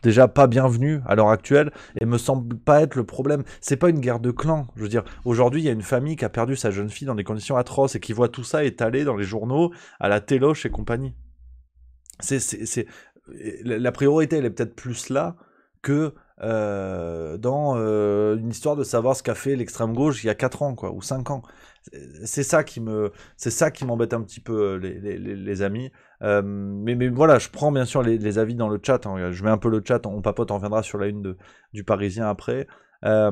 déjà pas bienvenue à l'heure actuelle et me semble pas être le problème. C'est pas une guerre de clans. Je veux dire, aujourd'hui, il y a une famille qui a perdu sa jeune fille dans des conditions atroces et qui voit tout ça étalé dans les journaux, à la téloche et compagnie. C'est, c'est, la priorité, elle est peut-être plus là que euh, dans euh, une histoire de savoir ce qu'a fait l'extrême gauche il y a 4 ans quoi, ou 5 ans c'est ça qui me, c'est ça qui m'embête un petit peu, euh, les, amis. Euh, mais, mais, voilà, je prends bien sûr les, avis dans le chat. Hein. Je mets un peu le chat, on papote, on reviendra sur la une de, du Parisien après. Euh,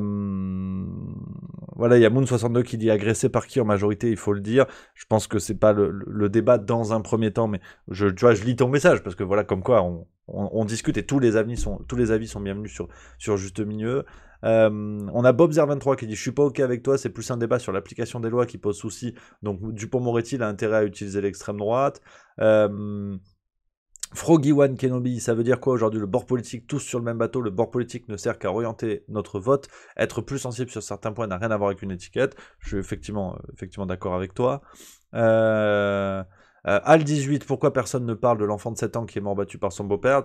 voilà, il y a Moon62 qui dit agressé par qui en majorité, il faut le dire. Je pense que c'est pas le, débat dans un premier temps, mais je, tu vois, je lis ton message parce que voilà, comme quoi on, on, discute et tous les avis sont, tous les avis sont bienvenus sur, sur Juste Milieu. Euh, on a Bobzer23 qui dit Je suis pas OK avec toi, c'est plus un débat sur l'application des lois qui pose souci. Donc Dupont-Moretti a intérêt à utiliser l'extrême droite. Euh, Froggy One Kenobi, ça veut dire quoi aujourd'hui Le bord politique, tous sur le même bateau, le bord politique ne sert qu'à orienter notre vote. Être plus sensible sur certains points n'a rien à voir avec une étiquette. Je suis effectivement, effectivement d'accord avec toi. Euh. Euh, Al 18, pourquoi personne ne parle de l'enfant de 7 ans qui est mort battu par son beau-père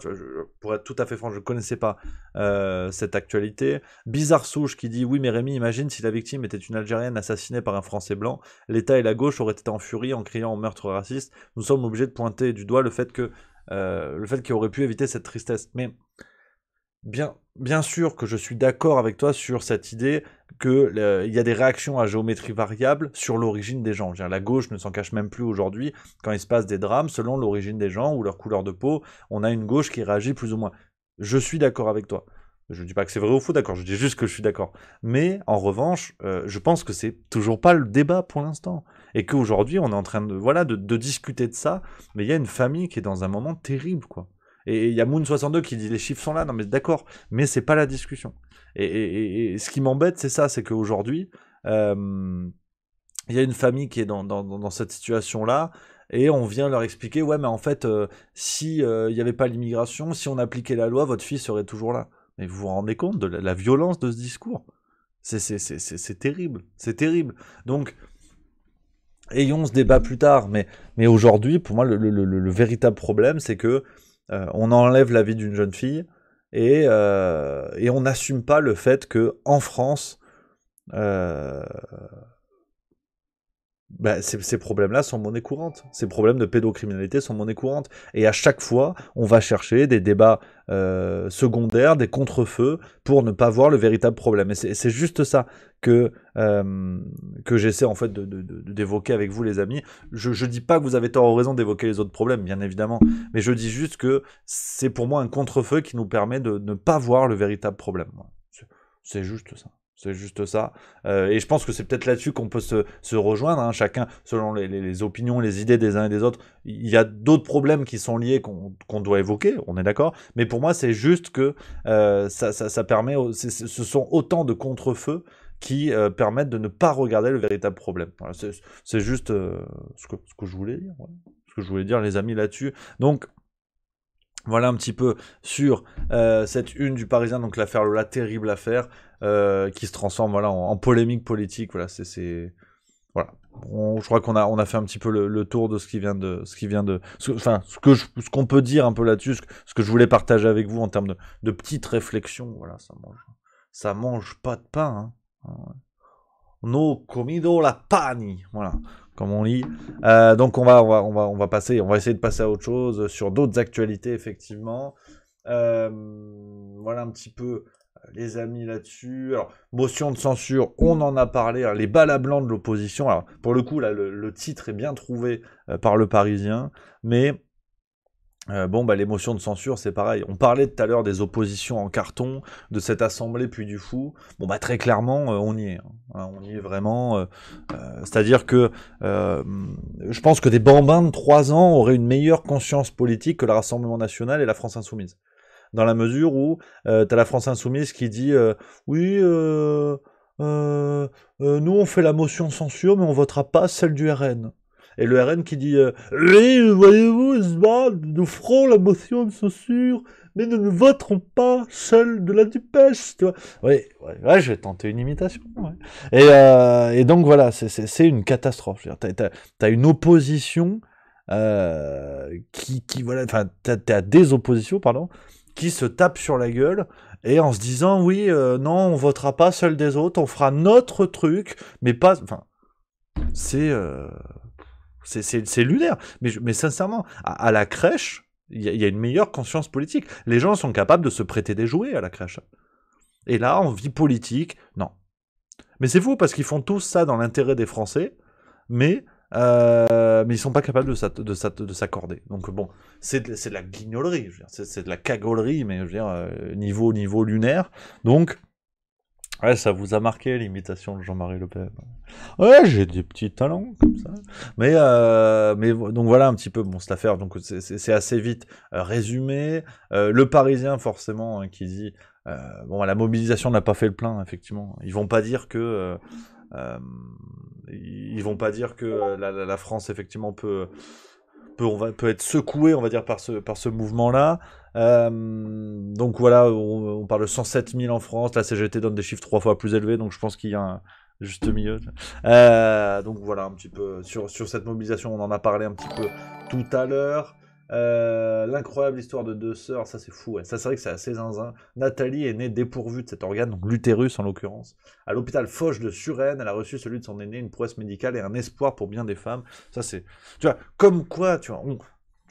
Pour être tout à fait franc, je ne connaissais pas euh, cette actualité. Bizarre Souche qui dit Oui, mais Rémi, imagine si la victime était une Algérienne assassinée par un Français blanc, l'État et la gauche auraient été en furie en criant au meurtre raciste. Nous sommes obligés de pointer du doigt le fait que euh, le fait qu'il aurait pu éviter cette tristesse. Mais bien, sûr que je suis d'accord avec toi sur cette idée qu'il y a des réactions à géométrie variable sur l'origine des gens. la gauche ne s'en cache même plus aujourd'hui quand il se passe des drames selon l'origine des gens ou leur couleur de peau. On a une gauche qui réagit plus ou moins. Je suis d'accord avec toi. Je ne dis pas que c'est vrai ou faux, d'accord, je dis juste que je suis d'accord. Mais en revanche, euh, je pense que c'est toujours pas le débat pour l'instant. Et qu'aujourd'hui, on est en train de, voilà, de discuter de ça, mais il y a une famille qui est dans un moment terrible, quoi. Et il y a Moon62 qui dit les chiffres sont là, non mais d'accord, mais c'est pas la discussion. Et, ce qui m'embête, c'est ça, c'est qu'aujourd'hui, il euh, y a une famille qui est dans, dans, cette situation-là, et on vient leur expliquer, ouais, mais en fait, s'il il n'y avait pas l'immigration, si on appliquait la loi, votre fille serait toujours là. Mais vous vous rendez compte de la, violence de ce discours C'est terrible, c'est terrible. Donc, ayons ce débat plus tard, mais, mais aujourd'hui, pour moi, le véritable problème, c'est que euh, on enlève la vie d'une jeune fille et, euh, et on n'assume pas le fait que en France, euh, bah, ces, problèmes-là sont monnaie courante. Ces problèmes de pédocriminalité sont monnaie courante. Et à chaque fois, on va chercher des débats euh, secondaires, des contrefeux, pour ne pas voir le véritable problème. Et c'est juste ça que, euh, que j'essaie en fait d'évoquer de, de, avec vous, les amis. Je ne dis pas que vous avez tort ou raison d'évoquer les autres problèmes, bien évidemment. Mais je dis juste que c'est pour moi un contrefeu qui nous permet de ne pas voir le véritable problème. C'est juste ça. C'est juste ça. Euh, et je pense que c'est peut-être là-dessus qu'on peut se, rejoindre, hein. chacun selon les, opinions, les idées des uns et des autres. Il y a d'autres problèmes qui sont liés qu'on doit évoquer, on est d'accord. Mais pour moi, c'est juste que euh, ça, permet, ce sont autant de contrefeux qui euh, permettent de ne pas regarder le véritable problème. c'est juste ce que, ce, que, je voulais dire. Ce que je voulais dire, les amis, là-dessus. Donc, voilà un petit peu sur euh, cette une du Parisien, donc l'affaire la terrible affaire, euh, qui se transforme voilà, en, polémique politique. Voilà, c'est. Voilà. On, je crois qu'on a, on a fait un petit peu le, tour de ce qui vient de. Ce qui vient de enfin, ce qu'on ce qu'on peut dire un peu là-dessus, ce, que je voulais partager avec vous en termes de, petites réflexions. Voilà, ça mange, ça mange pas de pain. Hein. Ah no comido la pani. Voilà comme on lit. Euh, donc on va, on va, on va, passer, on va essayer de passer à autre chose euh, sur d'autres actualités effectivement. Euh, voilà un petit peu les amis là-dessus. Alors motion de censure, on en a parlé. Hein, les balles blancs de l'opposition. Alors pour le coup là, le, titre est bien trouvé par le Parisien, mais euh, bon, bah, l'émotion de censure, c'est pareil. On parlait tout à l'heure des oppositions en carton, de cette assemblée puis du fou. Bon, bah, très clairement, euh, on y est. Hein. Hein, on y est vraiment. Euh, c'est-à-dire que je pense que des bambins de 3 ans auraient une meilleure conscience politique que le Rassemblement national et la France insoumise. Dans la mesure où t'as la France insoumise qui dit Oui, nous, on fait la motion de censure, mais on votera pas celle du RN. Et le RN qui dit euh, Oui, voyez-vous, nous ferons la motion de censure, mais nous ne voterons pas seuls de la dupêche. Tu vois oui, ouais, je vais tenter une imitation. Euh, et, donc voilà, c'est une catastrophe. Tu as, une opposition euh, qui, qui, voilà, enfin, tu as, des oppositions, pardon, qui se tapent sur la gueule et en se disant oui, non, on votera pas seul des autres, on fera notre truc, mais pas. Enfin, c'est. C'est lunaire. Mais, sincèrement, à, la crèche, il y, a une meilleure conscience politique. Les gens sont capables de se prêter des jouets à la crèche. Et là, en vie politique, non. Mais c'est fou parce qu'ils font tous ça dans l'intérêt des Français, mais, euh, ils ne ils sont pas capables de s'accorder. Donc bon, c'est de, la guignolerie, c'est de la cagolerie, mais je veux dire, euh, niveau lunaire. Donc, Ouais, ça vous a marqué l'imitation de Jean-Marie Le Pen. Ouais, j'ai des petits talents comme ça. Mais euh, mais donc voilà un petit peu bon cette affaire. Donc c'est assez vite euh, résumé. Euh, le Parisien forcément hein, qui dit bon la mobilisation n'a pas fait le plein effectivement. Ils vont pas dire que ils vont pas dire que la, la France effectivement peut peut, on va, peut être secoué, on va dire, par ce, mouvement-là. Euh, donc voilà, on, parle de 107 000 en France. La CGT donne des chiffres trois fois plus élevés, donc je pense qu'il y a un juste milieu. Euh, donc voilà, un petit peu sur cette mobilisation, on en a parlé un petit peu tout à l'heure. Euh, l'incroyable histoire de deux sœurs, ça c'est fou. Ça c'est vrai que c'est assez zinzin. Nathalie est née dépourvue de cet organe, donc l'utérus en l'occurrence. À l'hôpital Foch de Suresnes, elle a reçu celui de son aîné, une prouesse médicale et un espoir pour bien des femmes. Ça c'est, tu vois, comme quoi, tu vois,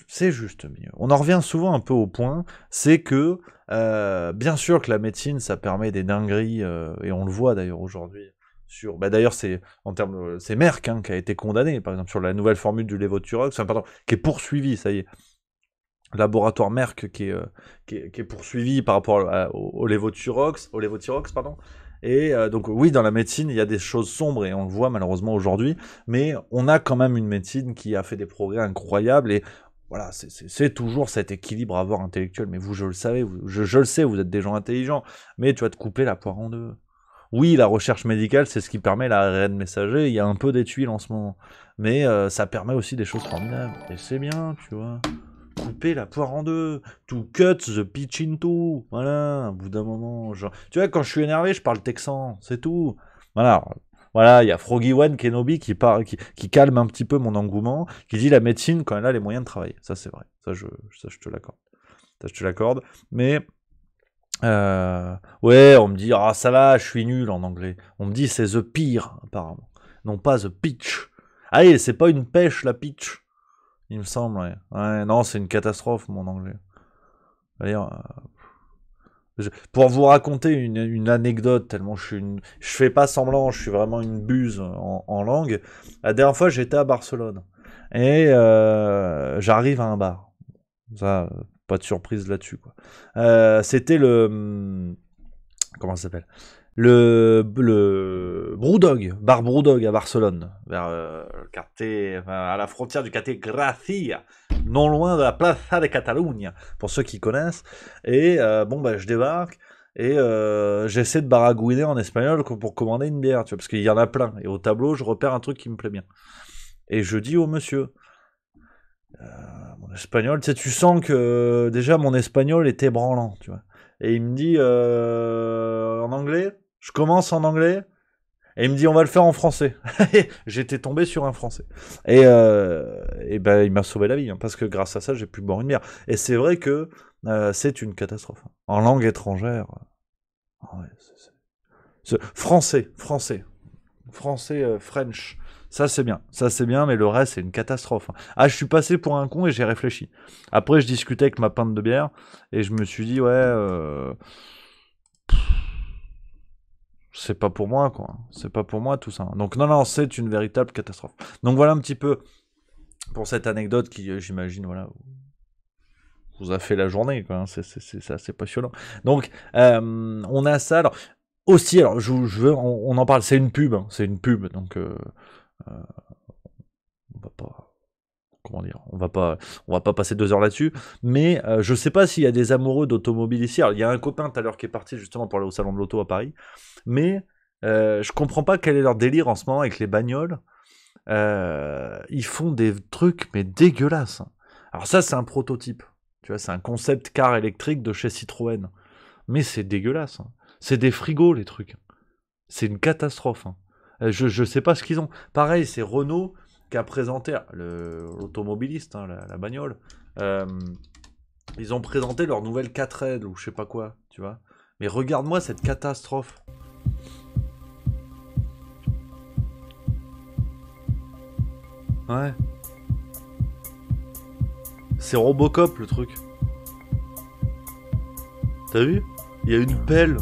c'est juste mieux. On en revient souvent un peu au point, c'est que euh, bien sûr que la médecine, ça permet des dingueries euh, et on le voit d'ailleurs aujourd'hui sur. Bah d'ailleurs, c'est en termes, euh, c'est Merck hein, qui a été condamné, par exemple, sur la nouvelle formule du lévothyrox, pardon, qui est poursuivi, ça y est. Laboratoire Merck qui est, euh, qui, est poursuivi par rapport au, au, au pardon. Et euh, donc oui, dans la médecine, il y a des choses sombres et on le voit malheureusement aujourd'hui, mais on a quand même une médecine qui a fait des progrès incroyables et voilà, c'est toujours cet équilibre à avoir intellectuel. Mais vous, je le savais, je, je, le sais, vous êtes des gens intelligents, mais tu vas te couper la poire en deux oui, la recherche médicale, c'est ce qui permet l'ARN messager. Il y a un peu des tuiles en ce moment. Mais euh, ça permet aussi des choses formidables. Et c'est bien, tu vois. Couper la poire en deux. To cut the pitch into. Voilà, au bout d'un moment. Genre... Tu vois, quand je suis énervé, je parle texan. C'est tout. Voilà. Voilà, il y a Froggy One Kenobi qui, parle, qui, calme un petit peu mon engouement, qui dit la médecine quand elle a les moyens de travailler. Ça, c'est vrai. Ça, ça, je te l'accorde. Ça, je te l'accorde. Mais euh, ouais, on me dit, ah ça va, je suis nul en anglais. On me dit, c'est the pire, apparemment. Non pas the pitch. Allez, ah, c'est pas une pêche, la pitch. Il me semble, ouais. non, c'est une catastrophe, mon anglais. D'ailleurs, euh, pour vous raconter une, anecdote, tellement je suis une... Je fais pas semblant, je suis vraiment une buse en, langue. La dernière fois, j'étais à Barcelone. Et euh, j'arrive à un bar. Ça, pas de surprise là-dessus. quoi. Euh, c'était le. Hmm, comment ça s'appelle le, le Brewdog, bar Brewdog à Barcelone, vers le euh, quartier, à la frontière du quartier Gracia, non loin de la Plaza de Catalunya, pour ceux qui connaissent. Et euh, bon, bah, je débarque et j'essaie de baragouiner en espagnol pour commander une bière, tu vois, parce qu'il y en a plein. Et au tableau, je repère un truc qui me plaît bien. Et je dis au monsieur, euh, mon espagnol, tu sais, tu sens que euh, déjà mon espagnol est ébranlant, tu vois. Et il me dit euh, en anglais, je commence en anglais, et il me dit, on va le faire en français. J'étais tombé sur un français. Et, et ben, il m'a sauvé la vie, hein, parce que grâce à ça, j'ai pu boire une bière. Et c'est vrai que c'est une catastrophe. Hein. En langue étrangère. Ah français, français. Français, French. Ça c'est bien, ça c'est bien, mais le reste c'est une catastrophe. Hein. Ah, je suis passé pour un con et j'ai réfléchi. Après, je discutais avec ma pinte de bière et je me suis dit ouais, euh, c'est pas pour moi quoi, c'est pas pour moi tout ça. Hein. Donc non non, c'est une véritable catastrophe. Donc voilà un petit peu pour cette anecdote qui, euh, j'imagine, voilà, vous a fait la journée. Quoi. Hein. C'est, assez passionnant. Donc euh, on a ça. Alors aussi, alors je, veux, on, en parle. C'est une pub, c'est une pub. Donc euh, on va pas comment dire, on va pas, on va pas passer deux heures là-dessus, mais euh, je sais pas s'il y a des amoureux d'automobiles ici. il y a un copain tout à l'heure qui est parti justement pour aller au salon de l'auto à Paris, mais euh, je comprends pas quel est leur délire en ce moment avec les bagnoles. ils font des trucs mais dégueulasses. Hein. Alors ça, c'est un prototype, tu vois, c'est un concept car électrique de chez Citroën, mais c'est dégueulasse. Hein. C'est des frigos les trucs. C'est une catastrophe. Hein. Euh, je sais pas ce qu'ils ont. Pareil, c'est Renault qui a présenté, ah, l'automobiliste, hein, la, bagnole, euh, ils ont présenté leur nouvelle 4L ou je sais pas quoi, tu vois. Mais regarde-moi cette catastrophe. Ouais. C'est Robocop le truc. T'as vu Il y a une pelle.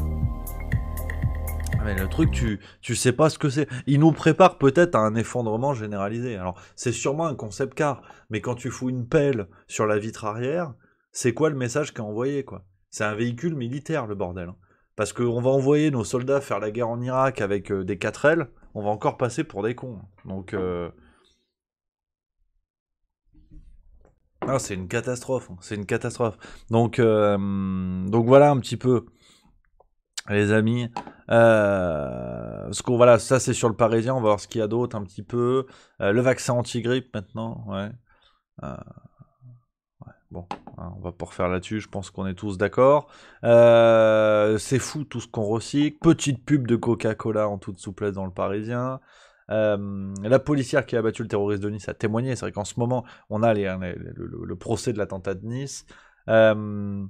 Mais le truc, tu, tu sais pas ce que c'est. Il nous prépare peut-être à un effondrement généralisé. Alors, c'est sûrement un concept car, mais quand tu fous une pelle sur la vitre arrière, c'est quoi le message qu'a envoyé, quoi C'est un véhicule militaire, le bordel. Hein. Parce qu'on va envoyer nos soldats faire la guerre en Irak avec euh, des 4L, on va encore passer pour des cons. Donc, euh, ah, c'est une catastrophe. Hein. C'est une catastrophe. Donc, euh, donc voilà un petit peu les amis. Euh, parce qu'on voilà, ça c'est sur le parisien, on va voir ce qu'il y a d'autre un petit peu. Euh, le vaccin anti-grippe maintenant, ouais. Euh, bon, hein, on va pas refaire là-dessus, je pense qu'on est tous d'accord. Euh, c'est fou tout ce qu'on recycle. Petite pub de Coca-Cola en toute souplesse dans le parisien. la policière qui a abattu le terroriste de Nice a témoigné. C'est vrai qu'en ce moment, on a hein, le, procès de l'attentat de Nice. Euh,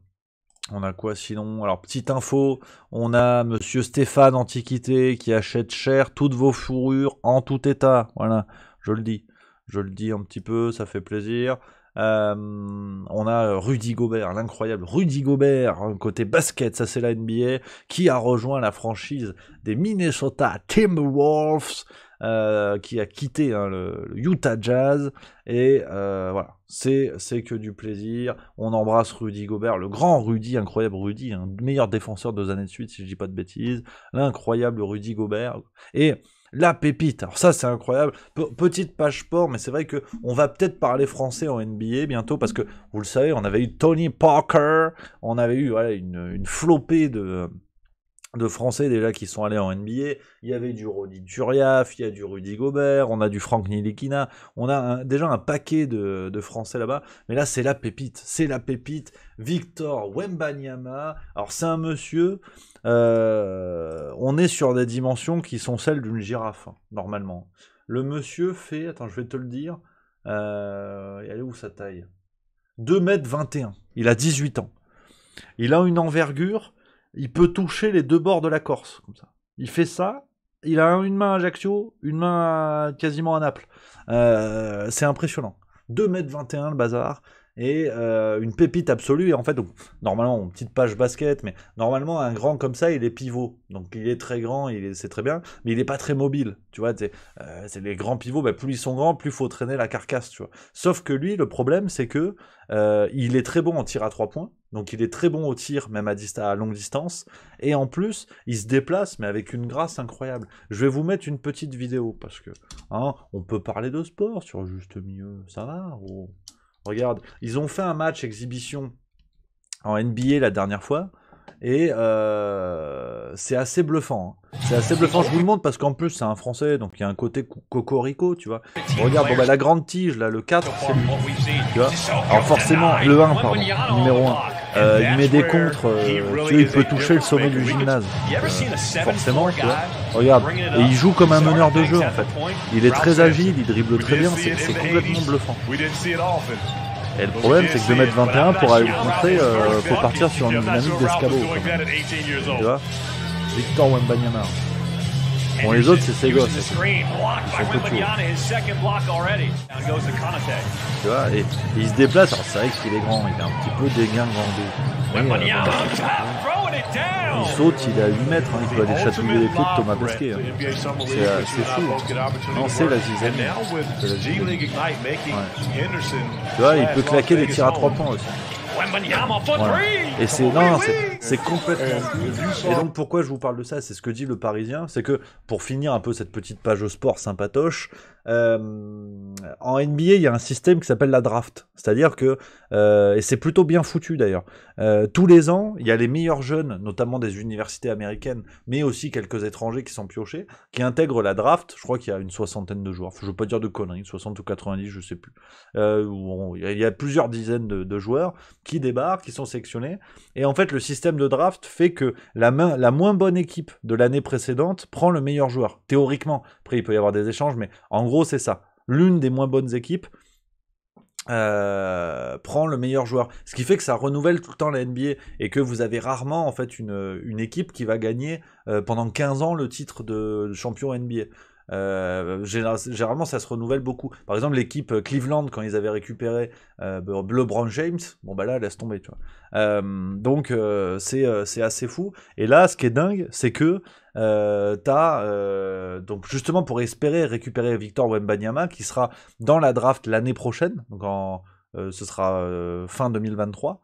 on a quoi sinon Alors, petite info, on a Monsieur Stéphane Antiquité qui achète cher toutes vos fourrures en tout état. Voilà, je le dis. Je le dis un petit peu, ça fait plaisir. Euh, on a euh, Rudy Gobert, l'incroyable Rudy Gobert, hein, côté basket, ça c'est la NBA, qui a rejoint la franchise des Minnesota Timberwolves euh, qui a quitté hein, le, Utah Jazz. Et euh, voilà, c'est que du plaisir. On embrasse Rudy Gobert, le grand Rudy, incroyable Rudy, un hein, meilleur défenseur deux années de suite, si je dis pas de bêtises. L'incroyable Rudy Gobert. Et la pépite. Alors ça, c'est incroyable. petite page mais c'est vrai que on va peut-être parler français en NBA bientôt parce que vous le savez, on avait eu Tony Parker, on avait eu une flopée de de Français déjà qui sont allés en NBA. Il y avait du Rudy Turiaf, il y a du Rudy Gobert, on a du Franck Nilikina, on a déjà un paquet de, Français là-bas. Mais là, c'est la pépite, c'est la pépite. Victor Wembanyama. Alors, c'est un monsieur, euh, on est sur des dimensions qui sont celles d'une girafe, hein, normalement. Le monsieur fait, attends, je vais te le dire, euh, elle est où sa taille 2 mètres 21. Il a 18 ans. Il a une envergure il peut toucher les deux bords de la Corse, comme ça. Il fait ça, il a une main à Ajaccio, une main quasiment à Naples. Euh, c'est impressionnant. 2m21 le bazar, et euh, une pépite absolue. Et en fait, normalement, petite page basket, mais normalement, un grand comme ça, il est pivot. Donc, il est très grand, c'est très bien, mais il n'est pas très mobile. Tu vois, c'est euh, les grands pivots, ben, plus ils sont grands, plus il faut traîner la carcasse. Tu vois. Sauf que lui, le problème, c'est que euh, il est très bon en tir à trois points. Donc, il est très bon au tir, même à, longue distance. Et en plus, il se déplace, mais avec une grâce incroyable. Je vais vous mettre une petite vidéo parce que hein, on peut parler de sport sur juste mieux. Ça va Regarde, ils ont fait un match exhibition en NBA la dernière fois. Et euh, c'est assez bluffant. Hein. C'est assez bluffant. Je vous le montre parce qu'en plus, c'est un français, donc il y a un côté cocorico, tu vois. Regarde, bah, la grande tige, là, le 4, c'est Tu Alors, forcément, le 1, pardon, numéro 1. Euh, il met des contres, euh, il peut toucher le sommet du gymnase. forcément, tu vois. Regarde, et il joue comme un meneur de jeu en fait. Il est très agile, il dribble très bien, c'est complètement bluffant. Et le problème, c'est que 2m21, pour aller le contrer, faut euh, partir sur une dynamique d'escabeau. Tu vois Victor Wembanyama. Bon, les autres, c'est Sega. Tu vois, il se déplace. Alors, c'est vrai qu'il est grand, il a un petit peu des gains de grandeur. Euh, il saute, il est à 8 mètres, hein, il peut aller chatouiller les pieds de Thomas Pesquet. Hein. C'est euh, fou. Non, c'est la zizanie. Ouais. Tu vois, il peut claquer des tirs à 3 points aussi. Voilà. Et c'est. Non, c'est. C'est complètement. Euh, Et donc pourquoi je vous parle de ça C'est ce que dit le Parisien, c'est que pour finir un peu cette petite page au sport sympatoche, euh, en NBA, il y a un système qui s'appelle la draft. C'est-à-dire que, euh, et c'est plutôt bien foutu d'ailleurs, euh, tous les ans, il y a les meilleurs jeunes, notamment des universités américaines, mais aussi quelques étrangers qui sont piochés, qui intègrent la draft. Je crois qu'il y a une soixantaine de joueurs. je ne veux pas dire de conneries, 60 ou 90, je ne sais plus. il y a plusieurs dizaines de, joueurs qui débarquent, qui sont sélectionnés. Et en fait, le système de draft fait que la moins bonne équipe de l'année précédente prend le meilleur joueur, théoriquement il peut y avoir des échanges, mais en gros, c'est ça. L'une des moins bonnes équipes euh, prend le meilleur joueur. Ce qui fait que ça renouvelle tout le temps la NBA et que vous avez rarement en fait une, équipe qui va gagner euh, pendant 15 ans le titre de champion NBA. Euh, généralement, ça se renouvelle beaucoup. Par exemple, l'équipe euh, Cleveland, quand ils avaient récupéré euh, Blue LeBron James, bon bah là, laisse tomber, tu donc, c'est assez fou. Et là, ce qui est dingue, c'est que t'as, donc justement pour espérer récupérer Victor Wembanyama, qui sera dans la draft l'année prochaine, donc ce sera fin 2023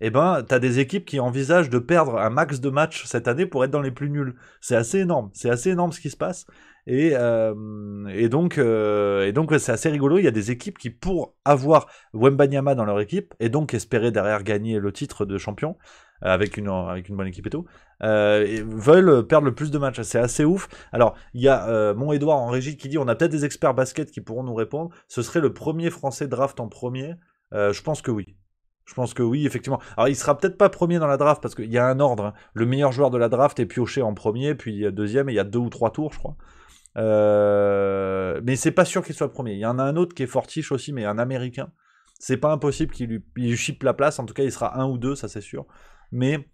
et eh ben, t'as des équipes qui envisagent de perdre un max de matchs cette année pour être dans les plus nuls. C'est assez énorme. C'est assez énorme ce qui se passe. Euh, et, donc, euh, c'est assez rigolo. Il y a des équipes qui, pour avoir Wembanyama dans leur équipe, et donc espérer derrière gagner le titre de champion, euh, avec une, bonne équipe et tout, veulent perdre le plus de matchs. C'est assez ouf. Alors, il y a mon Edouard en régie qui dit on a peut-être des experts basket qui pourront nous répondre. Ce serait le premier Français draft en premier Je pense que oui. Je pense que oui, effectivement. Alors, il sera peut-être pas premier dans la draft parce qu'il y a un ordre. Hein. Le meilleur joueur de la draft est pioché en premier, puis deuxième, et il y a deux ou trois tours, je crois. Euh, mais c'est pas sûr qu'il soit premier. Il y en a un autre qui est fortiche aussi, mais un américain. C'est pas impossible qu'il lui, lui la place. En tout cas, il sera un ou deux, ça c'est sûr. Mais,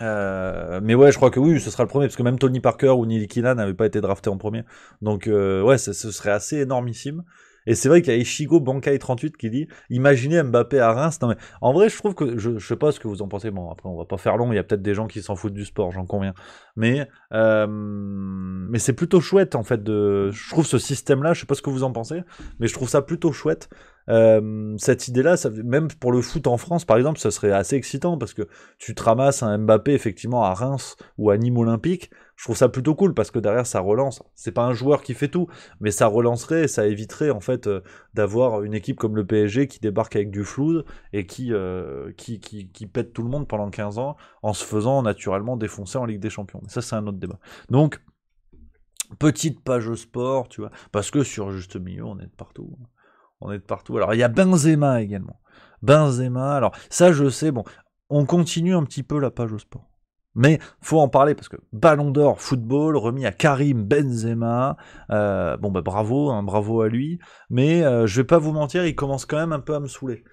euh, mais ouais, je crois que oui, ce sera le premier. Parce que même Tony Parker ou Nili Kina n'avaient pas été draftés en premier. Donc, euh, ouais, ce serait assez énormissime. Et c'est vrai qu'il y a Ishigo Bankai 38 qui dit Imaginez Mbappé à Reims. Non, mais en vrai, je trouve que. Je, je sais pas ce que vous en pensez. Bon, après, on va pas faire long. Il y a peut-être des gens qui s'en foutent du sport, j'en conviens. Mais, euh, mais c'est plutôt chouette, en fait. De, je trouve ce système-là, je sais pas ce que vous en pensez, mais je trouve ça plutôt chouette euh, cette idée-là, même pour le foot en France, par exemple, ça serait assez excitant parce que tu te ramasses un Mbappé effectivement à Reims ou à Nîmes Olympique. Je trouve ça plutôt cool parce que derrière ça relance. C'est pas un joueur qui fait tout, mais ça relancerait ça éviterait en fait euh, d'avoir une équipe comme le PSG qui débarque avec du flou et euh, qui, qui, pète tout le monde pendant 15 ans en se faisant naturellement défoncer en Ligue des Champions. Mais ça, c'est un autre débat. Donc, petite page sport, tu vois, parce que sur Juste Milieu, on est de partout on est de partout. Alors il y a Benzema également. Benzema, alors ça je sais, bon, on continue un petit peu la page au sport. Mais faut en parler parce que Ballon d'Or football remis à Karim Benzema. Euh, bon bah bravo, hein, bravo à lui. Mais euh, je vais pas vous mentir, il commence quand même un peu à me saouler.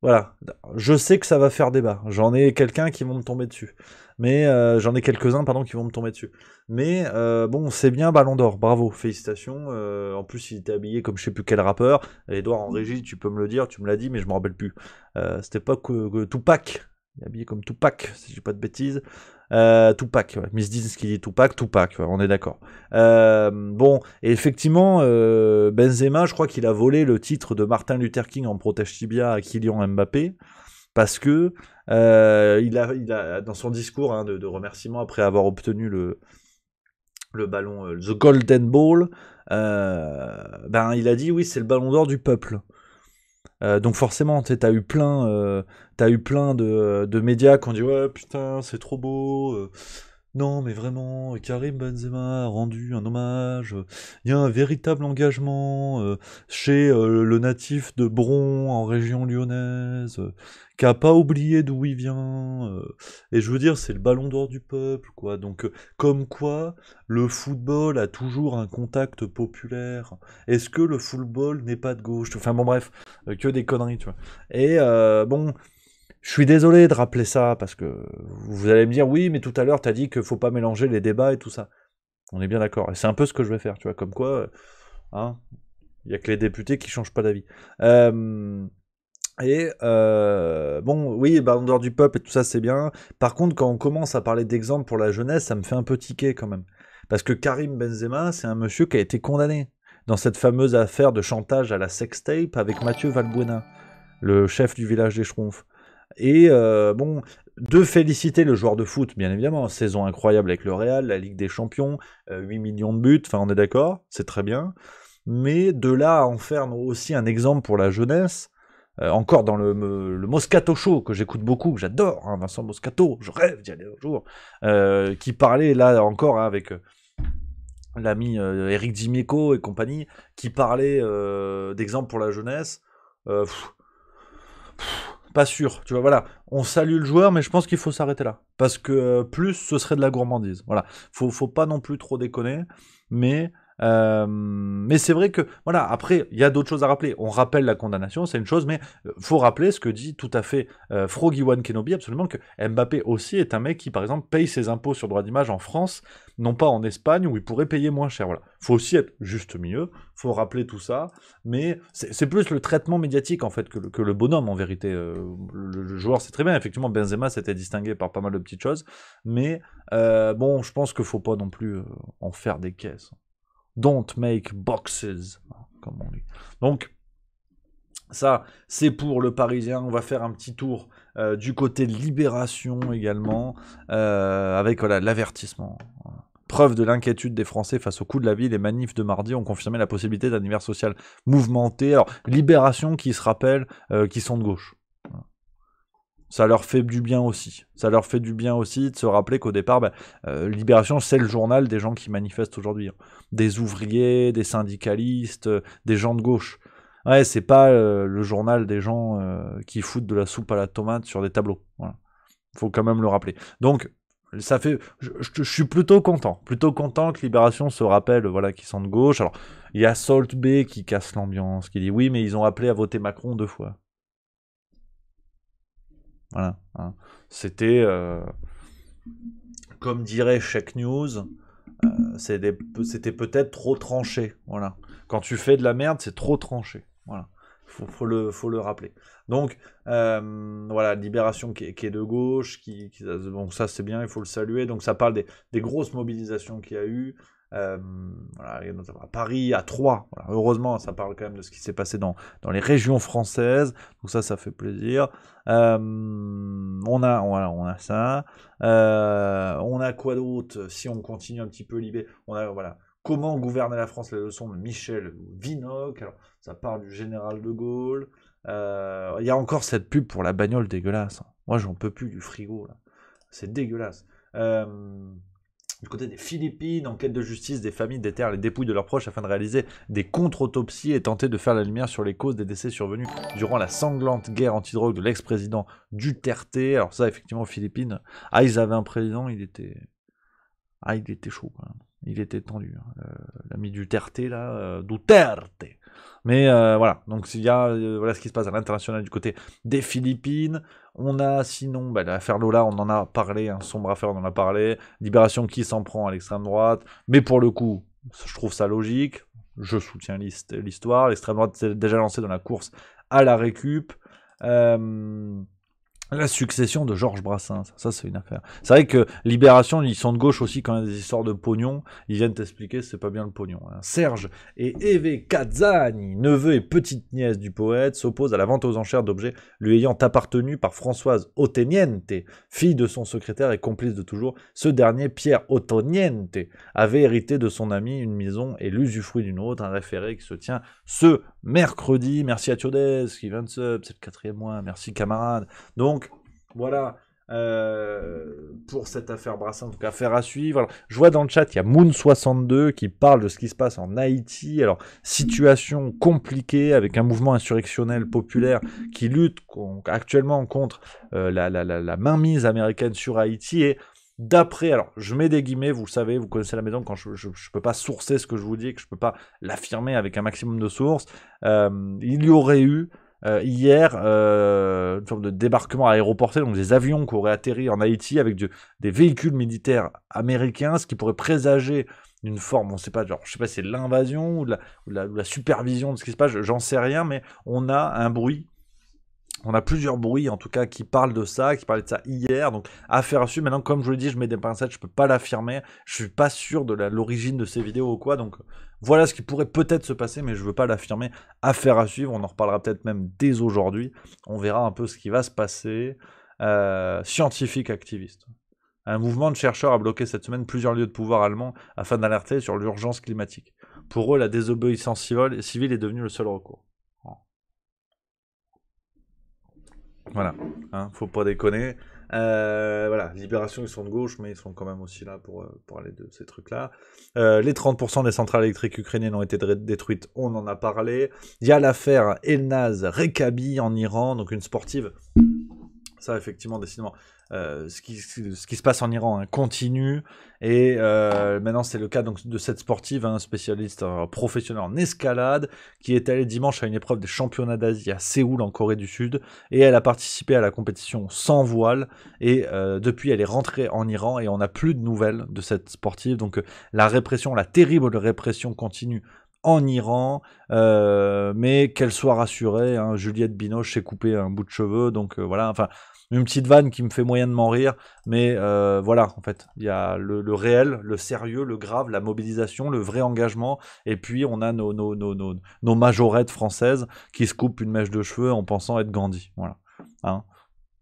Voilà, je sais que ça va faire débat. J'en ai quelqu'un qui va me tomber dessus mais euh, j'en ai quelques-uns, pardon, qui vont me tomber dessus. Mais euh, bon, c'est bien Ballon d'Or, bravo, félicitations. Euh, en plus, il était habillé comme je sais plus quel rappeur. Edouard en régie, tu peux me le dire, tu me l'as dit, mais je me rappelle plus. C'était pas que, Tupac, il est habillé comme Tupac, si je dis pas de bêtises. Tupac, Miss Disney qui dit Tupac, Tupac, on est d'accord. bon, et effectivement, Benzema, je crois qu'il a volé le titre de Martin Luther King en protège tibia à Kylian Mbappé parce que euh, il, a, dans son discours hein, de, remerciement après avoir obtenu le, le ballon, euh, the Golden Ball, euh, ben, il a dit oui, c'est le ballon d'or du peuple. donc forcément, tu as eu plein, as eu plein de, de, médias qui ont dit ouais putain c'est trop beau, non, mais vraiment, Karim Benzema a rendu un hommage. Il y a un véritable engagement euh, chez euh, le natif de Bron en région lyonnaise, euh, qui a pas oublié d'où il vient. Et je veux dire, c'est le ballon d'or du peuple, quoi. Donc, comme quoi, le football a toujours un contact populaire. Est-ce que le football n'est pas de gauche Enfin bon, bref, que des conneries, tu vois. Et bon. Je suis désolé de rappeler ça parce que vous allez me dire oui, mais tout à l'heure tu as dit qu'il faut pas mélanger les débats et tout ça. On est bien d'accord. Et c'est un peu ce que je vais faire, tu vois, comme quoi, euh, hein, il n'y a que les députés qui ne changent pas d'avis. Euh, et euh, bon, oui, bah, en dehors du peuple et tout ça, c'est bien. Par contre, quand on commence à parler d'exemple pour la jeunesse, ça me fait un peu tiquer quand même. Parce que Karim Benzema, c'est un monsieur qui a été condamné dans cette fameuse affaire de chantage à la sextape avec Mathieu Valbuena, le chef du village des Schronf. Et euh, bon, de féliciter le joueur de foot, bien évidemment, saison incroyable avec le Real, la Ligue des Champions, 8 euh, millions de buts, enfin on est d'accord, c'est très bien. Mais de là à en faire aussi un exemple pour la jeunesse, euh, encore dans le, Moscato Show, que j'écoute beaucoup, que j'adore, hein, Vincent Moscato, je rêve d'y aller un jour, qui parlait là encore hein, avec l'ami Eric Dimeco et compagnie, qui parlait d'exemple pour la jeunesse pas sûr. Tu vois, voilà, on salue le joueur, mais je pense qu'il faut s'arrêter là. Parce que euh, plus, ce serait de la gourmandise. Voilà, faut, faut pas non plus trop déconner, mais euh, mais c'est vrai que, voilà, après, il y a d'autres choses à rappeler. On rappelle la condamnation, c'est une chose, mais euh, faut rappeler ce que dit tout à fait euh, Froggy One Kenobi, absolument, que Mbappé aussi est un mec qui, par exemple, paye ses impôts sur droit d'image en France, non pas en Espagne, où il pourrait payer moins cher. Voilà. faut aussi être juste mieux. faut rappeler tout ça, mais c'est plus le traitement médiatique, en fait, que le, bonhomme, en vérité. le, joueur, c'est très bien. Effectivement, Benzema s'était distingué par pas mal de petites choses, mais bon, je pense qu'il faut pas non plus en faire des caisses. Don't make boxes, comme on Donc, ça, c'est pour le Parisien. On va faire un petit tour euh, du côté Libération également, euh, avec l'avertissement. Preuve de l'inquiétude des Français face au coup de la vie, les manifs de mardi ont confirmé la possibilité d'un univers social mouvementé. Alors, Libération qui se rappelle, euh, qui sont de gauche ça leur fait du bien aussi. Ça leur fait du bien aussi de se rappeler qu'au départ, bah, euh, Libération, c'est le journal des gens qui manifestent aujourd'hui. Hein. Des ouvriers, des syndicalistes, euh, des gens de gauche. Ouais, c'est pas euh, le journal des gens qui foutent de la soupe à la tomate sur des tableaux. Voilà. Faut quand même le rappeler. Donc, ça fait, je, suis plutôt content, plutôt content que Libération se rappelle, voilà, qu'ils sont de gauche. Alors, il y a Salt B qui casse l'ambiance, qui dit oui, mais ils ont appelé à voter Macron deux fois. Voilà. Hein. C'était, euh, comme dirait Check news, euh, c'était peut-être trop tranché. Voilà. Quand tu fais de la merde, c'est trop tranché. Voilà. Faut, le, faut le rappeler. Donc, euh, voilà, Libération qui, est de gauche, qui, ça c'est bien, il faut le saluer. Donc, ça parle des, des grosses mobilisations qu'il y a eu, euh, à Paris, à Troyes. heureusement, ça parle quand même de ce qui s'est passé dans, dans les régions françaises. Donc ça, ça fait plaisir. Euh, on, a, voilà, on a ça. Euh, on a quoi d'autre Si on continue un petit peu Libé, on a voilà. Comment gouverner la France Les leçons de Michel Vinocq. Alors, ça parle du général de Gaulle. Il y a encore cette pub pour la bagnole dégueulasse. Moi, j'en peux plus du frigo. C'est dégueulasse. Euh, du côté des Philippines, en quête de justice, des familles déterrent les dépouilles de leurs proches afin de réaliser des contre-autopsies et tenter de faire la lumière sur les causes des décès survenus durant la sanglante guerre antidrogue de l'ex-président Duterte. Alors ça, effectivement, aux Philippines, ah, ils avaient un président, il était... Ah, il était chaud il était tendu. Hein. Euh, l'ami Duterte, là. Euh, Duterte mais euh, voilà, donc il y a voilà ce qui se passe à l'international du côté des Philippines. On a sinon bah, l'affaire Lola, on en a parlé, un hein. sombre affaire, on en a parlé. Libération qui s'en prend à l'extrême droite, mais pour le coup, je trouve ça logique. Je soutiens l'histoire. L'extrême droite s'est déjà lancée dans la course à la récup. La succession de Georges Brassens, ça, c'est une affaire. C'est vrai que Libération, ils sont de gauche aussi quand il y a des histoires de pognon. Ils viennent t'expliquer, c'est pas bien le pognon. Hein. Serge et Eve Cazzani, neveu et petite nièce du poète, s'opposent à la vente aux enchères d'objets lui ayant appartenu par Françoise Oteniente, fille de son secrétaire et complice de toujours. Ce dernier, Pierre Otoniente, avait hérité de son ami une maison et l'usufruit d'une autre, un référé qui se tient ce mercredi. Merci à Thiodes qui vient de sub, c'est le quatrième mois. Merci camarade. Donc, voilà. Euh, pour cette affaire brassante, en affaire à suivre. je vois dans le chat, il y a Moon62 qui parle de ce qui se passe en Haïti. Alors, situation compliquée avec un mouvement insurrectionnel populaire qui lutte actuellement contre euh, la, mainmise américaine sur Haïti et d'après, alors je mets des guillemets, vous savez, vous connaissez la maison, quand je ne peux pas sourcer ce que je vous dis, que je ne peux pas l'affirmer avec un maximum de sources, euh, il y aurait eu euh, hier, euh, une forme de débarquement aéroporté, donc des avions qui auraient atterri en Haïti avec des véhicules militaires américains, ce qui pourrait présager une forme, on ne sait pas, genre, je sais pas si c'est l'invasion ou, la, supervision de ce qui se passe, j'en sais rien, mais on a un bruit on a plusieurs bruits en tout cas qui parlent de ça, qui parlaient de ça hier. Donc affaire à suivre. Maintenant, comme je le dis, je mets des pincettes, je ne peux pas l'affirmer. Je ne suis pas sûr de l'origine de ces vidéos ou quoi. Donc voilà ce qui pourrait peut-être se passer, mais je ne veux pas l'affirmer. Affaire à suivre, on en reparlera peut-être même dès aujourd'hui. On verra un peu ce qui va se passer. Euh, scientifique activiste. Un mouvement de chercheurs a bloqué cette semaine plusieurs lieux de pouvoir allemands afin d'alerter sur l'urgence climatique. Pour eux, la désobéissance civile est devenue le seul recours. Voilà, hein, faut pas déconner. Euh, voilà, Libération, ils sont de gauche, mais ils sont quand même aussi là pour, euh, pour aller de ces trucs-là. Euh, les 30% des centrales électriques ukrainiennes ont été détruites, on en a parlé. Il y a l'affaire Elnaz Rekabi en Iran, donc une sportive. Ça, effectivement, décidément. Euh, ce, qui, se passe en Iran hein, continue. Et euh, maintenant, c'est le cas donc, de cette sportive, un hein, spécialiste euh, professionnel en escalade, qui est allée dimanche à une épreuve des championnats d'Asie à Séoul, en Corée du Sud. Et elle a participé à la compétition sans voile. Et depuis, elle est rentrée en Iran et on n'a plus de nouvelles de cette sportive. Donc la répression, la terrible répression continue en Iran, mais qu'elle soit rassurée, hein, Juliette Binoche s'est coupée un bout de cheveux, donc voilà, enfin, une petite vanne qui me fait moyen m'en rire, mais euh, voilà, en fait, il y a le, réel, le sérieux, le grave, la mobilisation, le vrai engagement, et puis on a nos, nos, nos, nos, majorettes françaises qui se coupent une mèche de cheveux en pensant être Gandhi. Voilà. Hein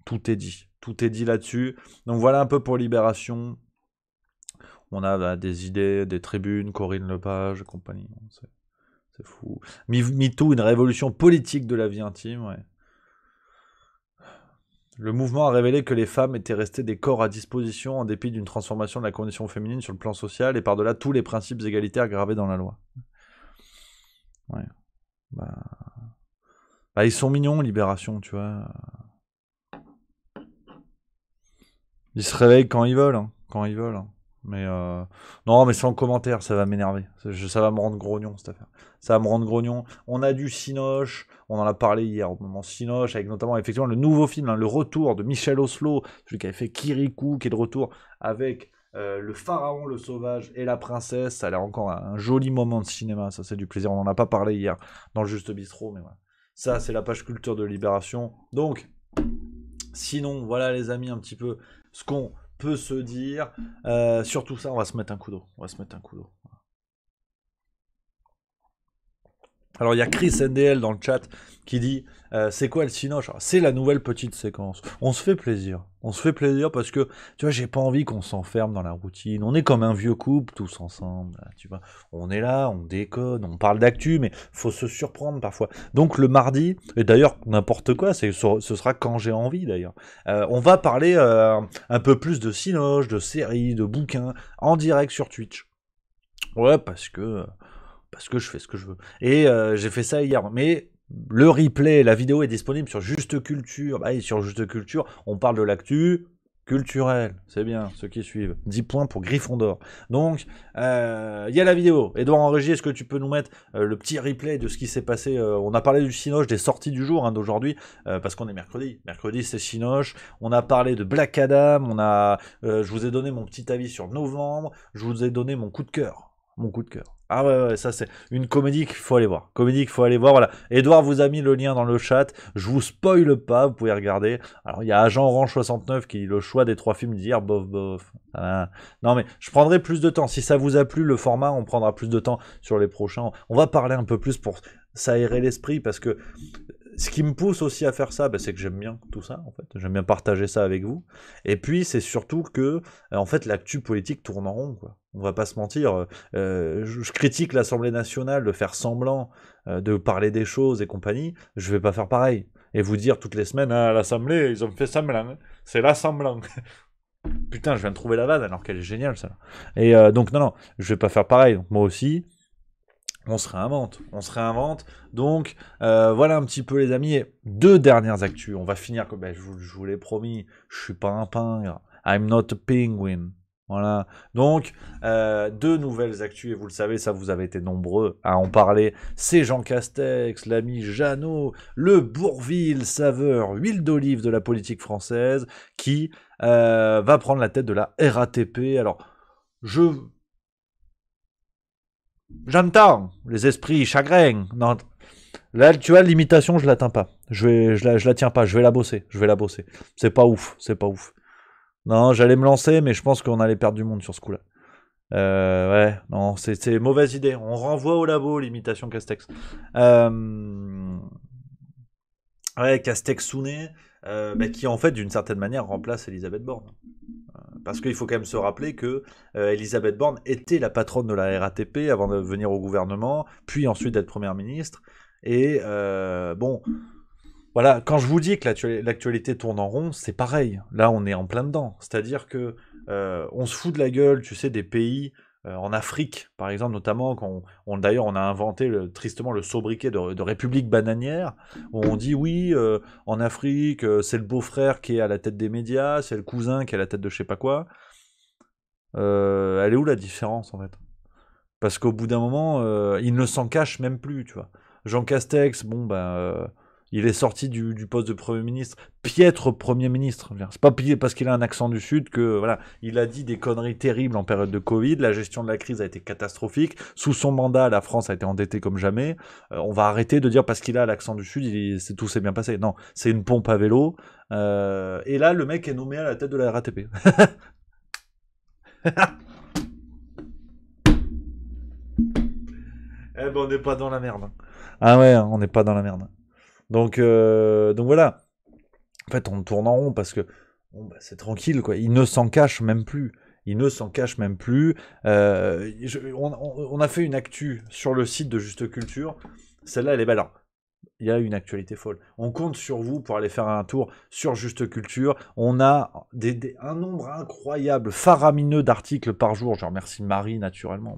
tout est dit. Tout est dit là-dessus. Donc voilà un peu pour Libération. On a bah, des idées, des tribunes, Corinne Lepage, compagnie. C'est fou. MeToo, une révolution politique de la vie intime. Ouais. Le mouvement a révélé que les femmes étaient restées des corps à disposition en dépit d'une transformation de la condition féminine sur le plan social et par-delà tous les principes égalitaires gravés dans la loi. Ouais. Bah... bah ils sont mignons, Libération, tu vois. Ils se réveillent quand ils veulent, hein. quand ils veulent. Hein. Mais euh, non, mais sans commentaire, ça va m'énerver. Ça, va me rendre grognon cette affaire. Ça va me rendre grognon. On a du sinoche on en a parlé hier au moment sinoche avec notamment effectivement le nouveau film, hein, le retour de Michel Oslo, celui qui avait fait Kirikou, qui est de retour avec euh, le pharaon, le sauvage et la princesse. Ça a l'air encore un, joli moment de cinéma. Ça, c'est du plaisir. On n'en a pas parlé hier dans le Juste Bistrot, mais voilà. Ça, c'est la page culture de Libération. Donc, sinon, voilà les amis, un petit peu ce qu'on peut se dire. Euh, surtout ça, on va se mettre un coup d'eau. On va se mettre un coup d'eau. Alors il y a Chris NDL dans le chat qui dit euh, c'est quoi le sinoche ah, C'est la nouvelle petite séquence. On se fait plaisir. On se fait plaisir parce que tu vois, j'ai pas envie qu'on s'enferme dans la routine. On est comme un vieux couple tous ensemble, tu vois. On est là, on déconne, on parle d'actu, mais faut se surprendre parfois. Donc le mardi, et d'ailleurs n'importe quoi, ce sera quand j'ai envie d'ailleurs. Euh, on va parler euh, un peu plus de sinoche, de séries, de bouquins en direct sur Twitch. Ouais, parce que parce que je fais ce que je veux. Et euh, j'ai fait ça hier. Mais le replay, la vidéo est disponible sur Juste Culture. Bah, sur Juste Culture, on parle de l'actu culturel. C'est bien, ceux qui suivent. 10 points pour Griffon d'or. Donc, euh, il y a la vidéo. Edouard Enrégier, est-ce que tu peux nous mettre euh, le petit replay de ce qui s'est passé On a parlé du sinoche des sorties du jour hein, d'aujourd'hui, parce qu'on est mercredi. Mercredi, c'est sinoche On a parlé de Black Adam. On a, je vous ai donné mon petit avis sur novembre. Je vous ai donné mon coup de cœur mon coup de cœur. Ah ouais, ça c'est une comédie qu'il faut aller voir. Comédie qu'il faut aller voir, voilà. Edouard vous a mis le lien dans le chat. Je vous spoile pas, vous pouvez regarder. Alors il y a Agent Orange 69 qui le choix des trois films d'hier, bof bof. Ah. Non mais je prendrai plus de temps. Si ça vous a plu le format, on prendra plus de temps sur les prochains. On va parler un peu plus pour s'aérer l'esprit parce que ce qui me pousse aussi à faire ça, bah, c'est que j'aime bien tout ça, en fait. J'aime bien partager ça avec vous. Et puis, c'est surtout que, euh, en fait, l'actu politique tourne en rond, quoi. On va pas se mentir. Euh, je critique l'Assemblée nationale de faire semblant euh, de parler des choses et compagnie. Je vais pas faire pareil. Et vous dire toutes les semaines, à ah, l'Assemblée, ils ont fait semblant. C'est l'assemblant. Putain, je viens de trouver la vanne alors qu'elle est géniale, ça. Et donc, non, non, je vais pas faire pareil. Donc, moi aussi, on se réinvente, on se réinvente. Donc euh, voilà un petit peu les amis, deux dernières actus. On va finir comme ben, je vous, l'ai promis, je suis pas un pingre, I'm not a penguin. Voilà. Donc, euh, deux nouvelles actus, et vous le savez, ça vous avez été nombreux à en parler. C'est Jean Castex, l'ami Jeannot, le Bourville saveur huile d'olive de la politique française, qui euh, va prendre la tête de la RATP. Alors, je J'entends les esprits chagrins. Non. Là, tu vois, l'imitation, je l'atteins pas. Je, vais, je, la, je la tiens pas. Je vais la bosser. Je vais la bosser. C'est pas ouf. C'est pas ouf. Non, j'allais me lancer, mais je pense qu'on allait perdre du monde sur ce coup-là. Euh, ouais, non, c'est mauvaise idée. On renvoie au labo l'imitation Castex. Euh, ouais, Castex Sounet, euh, bah, qui en fait, d'une certaine manière, remplace Elisabeth Borne. Parce mmh. qu'il faut quand même se rappeler que euh, Elisabeth Borne était la patronne de la RATP avant de venir au gouvernement, puis ensuite d'être première ministre. Et euh, bon, voilà, quand je vous dis que l'actualité tourne en rond, c'est pareil. Là, on est en plein dedans. C'est-à-dire que euh, on se fout de la gueule, tu sais, des pays euh, en Afrique, par exemple, notamment, quand d'ailleurs, on a inventé tristement le sobriquet de, République bananière, où on dit oui, euh, en Afrique, euh, c'est le beau-frère qui est à la tête des médias, c'est le cousin qui est à la tête de je sais pas quoi. elle est où la différence, en fait Parce qu'au bout d'un moment, il ne s'en cache même plus, tu vois. Jean Castex, bon, ben, il est sorti du, poste de Premier ministre, piètre Premier ministre. C'est pas parce qu'il a un accent du Sud que, voilà, il a dit des conneries terribles en période de Covid. La gestion de la crise a été catastrophique. Sous son mandat, la France a été endettée comme jamais. Euh, on va arrêter de dire parce qu'il a l'accent du Sud, il, tout s'est bien passé. Non, c'est une pompe à vélo. Euh, et là, le mec est nommé à la tête de la RATP. eh ben, on n'est pas dans la merde. Hein. Ah ouais, hein, on n'est pas dans la merde. Donc, euh, donc voilà. En fait, on tourne en rond parce que bah, c'est tranquille, quoi. Il ne s'en cache même plus. Il ne s'en cache même plus. Euh, on, a fait une actu sur le site de Juste Culture. Celle-là, elle est belle. Hein. il y a une actualité folle. On compte sur vous pour aller faire un tour sur Juste Culture. On a un nombre incroyable, faramineux d'articles par jour. Je remercie Marie, naturellement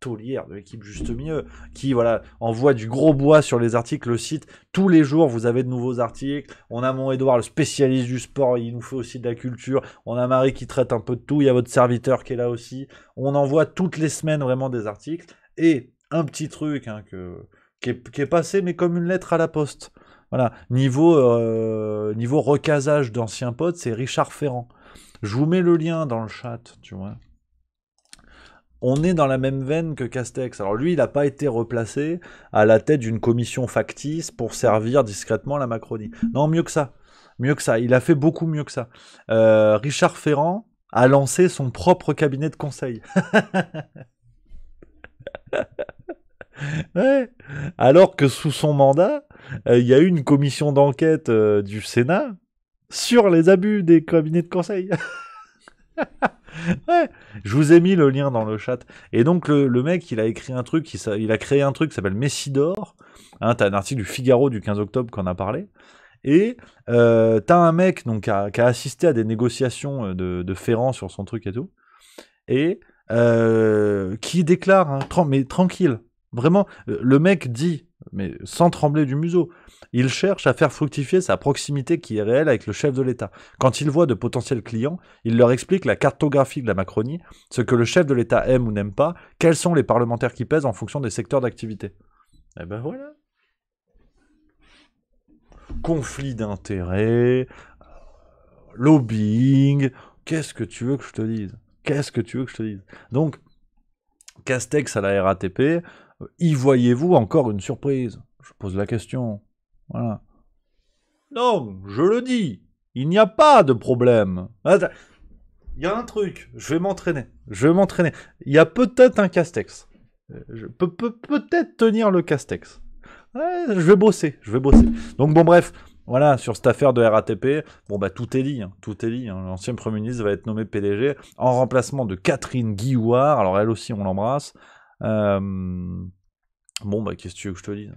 taulière de l'équipe Juste Mieux, qui voilà envoie du gros bois sur les articles, le site. Tous les jours, vous avez de nouveaux articles. On a mon édouard le spécialiste du sport, il nous fait aussi de la culture. On a Marie qui traite un peu de tout. Il y a votre serviteur qui est là aussi. On envoie toutes les semaines vraiment des articles. Et un petit truc hein, que, qui est, passé, mais comme une lettre à la poste. Voilà. Niveau, euh, niveau recasage d'anciens potes, c'est Richard Ferrand. Je vous mets le lien dans le chat, tu vois on est dans la même veine que Castex. Alors lui, il n'a pas été replacé à la tête d'une commission factice pour servir discrètement la Macronie. Non, mieux que ça. Mieux que ça. Il a fait beaucoup mieux que ça. Euh, Richard Ferrand a lancé son propre cabinet de conseil. Alors que sous son mandat, euh, il y a eu une commission d'enquête euh, du Sénat sur les abus des cabinets de conseil. je vous ai mis le lien dans le chat. Et donc le, mec, il a écrit un truc, il, a créé un truc qui s'appelle Messidor. Hein, t'as un article du Figaro du 15 octobre qu'on a parlé. Et euh, t'as un mec donc, qui, a, assisté à des négociations euh, de, Ferrand sur son truc et tout. Et euh, qui déclare, hein, mais tranquille, vraiment, le mec dit mais sans trembler du museau. Il cherche à faire fructifier sa proximité qui est réelle avec le chef de l'État. Quand il voit de potentiels clients, il leur explique la cartographie de la Macronie, ce que le chef de l'État aime ou n'aime pas, quels sont les parlementaires qui pèsent en fonction des secteurs d'activité. Eh ben voilà. Conflit d'intérêts, lobbying, qu'est-ce que tu veux que je te dise Qu'est-ce que tu veux que je te dise Donc, Castex à la RATP, euh, y voyez-vous encore une surprise Je pose la question. Voilà. Non, je le dis, il n'y a pas de problème. Il y a un truc, je vais m'entraîner. Je vais m'entraîner. Il y a peut-être un castex. Euh, je peux, peut-être tenir le castex. je vais bosser, je vais bosser. Donc bon bref, voilà, sur cette affaire de RATP, bon bah tout est lié, hein. tout est dit. Hein. L'ancien Premier ministre va être nommé PDG en remplacement de Catherine Guillouard. Alors elle aussi, on l'embrasse. Euh, bon, bah, qu'est-ce que tu veux que je te dise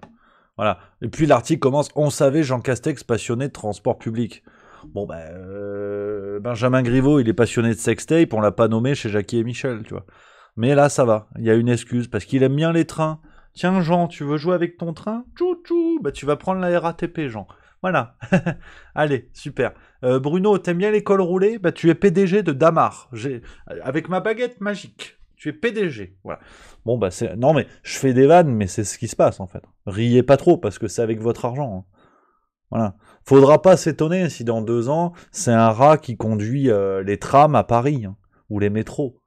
Voilà. Et puis l'article commence On savait Jean Castex passionné de transport public. Bon, bah, euh, Benjamin Griveaux, il est passionné de sextape, on l'a pas nommé chez Jackie et Michel, tu vois. Mais là, ça va. Il y a une excuse parce qu'il aime bien les trains. Tiens, Jean, tu veux jouer avec ton train Tchou tchou Bah, tu vas prendre la RATP, Jean. Voilà. Allez, super. Euh, Bruno, t'aimes bien l'école roulée Bah, tu es PDG de Damar. Avec ma baguette magique. Tu es PDG. Voilà. Bon, bah, c'est. Non, mais je fais des vannes, mais c'est ce qui se passe, en fait. Riez pas trop, parce que c'est avec votre argent. Hein. Voilà. Faudra pas s'étonner si dans deux ans, c'est un rat qui conduit euh, les trams à Paris, hein, ou les métros.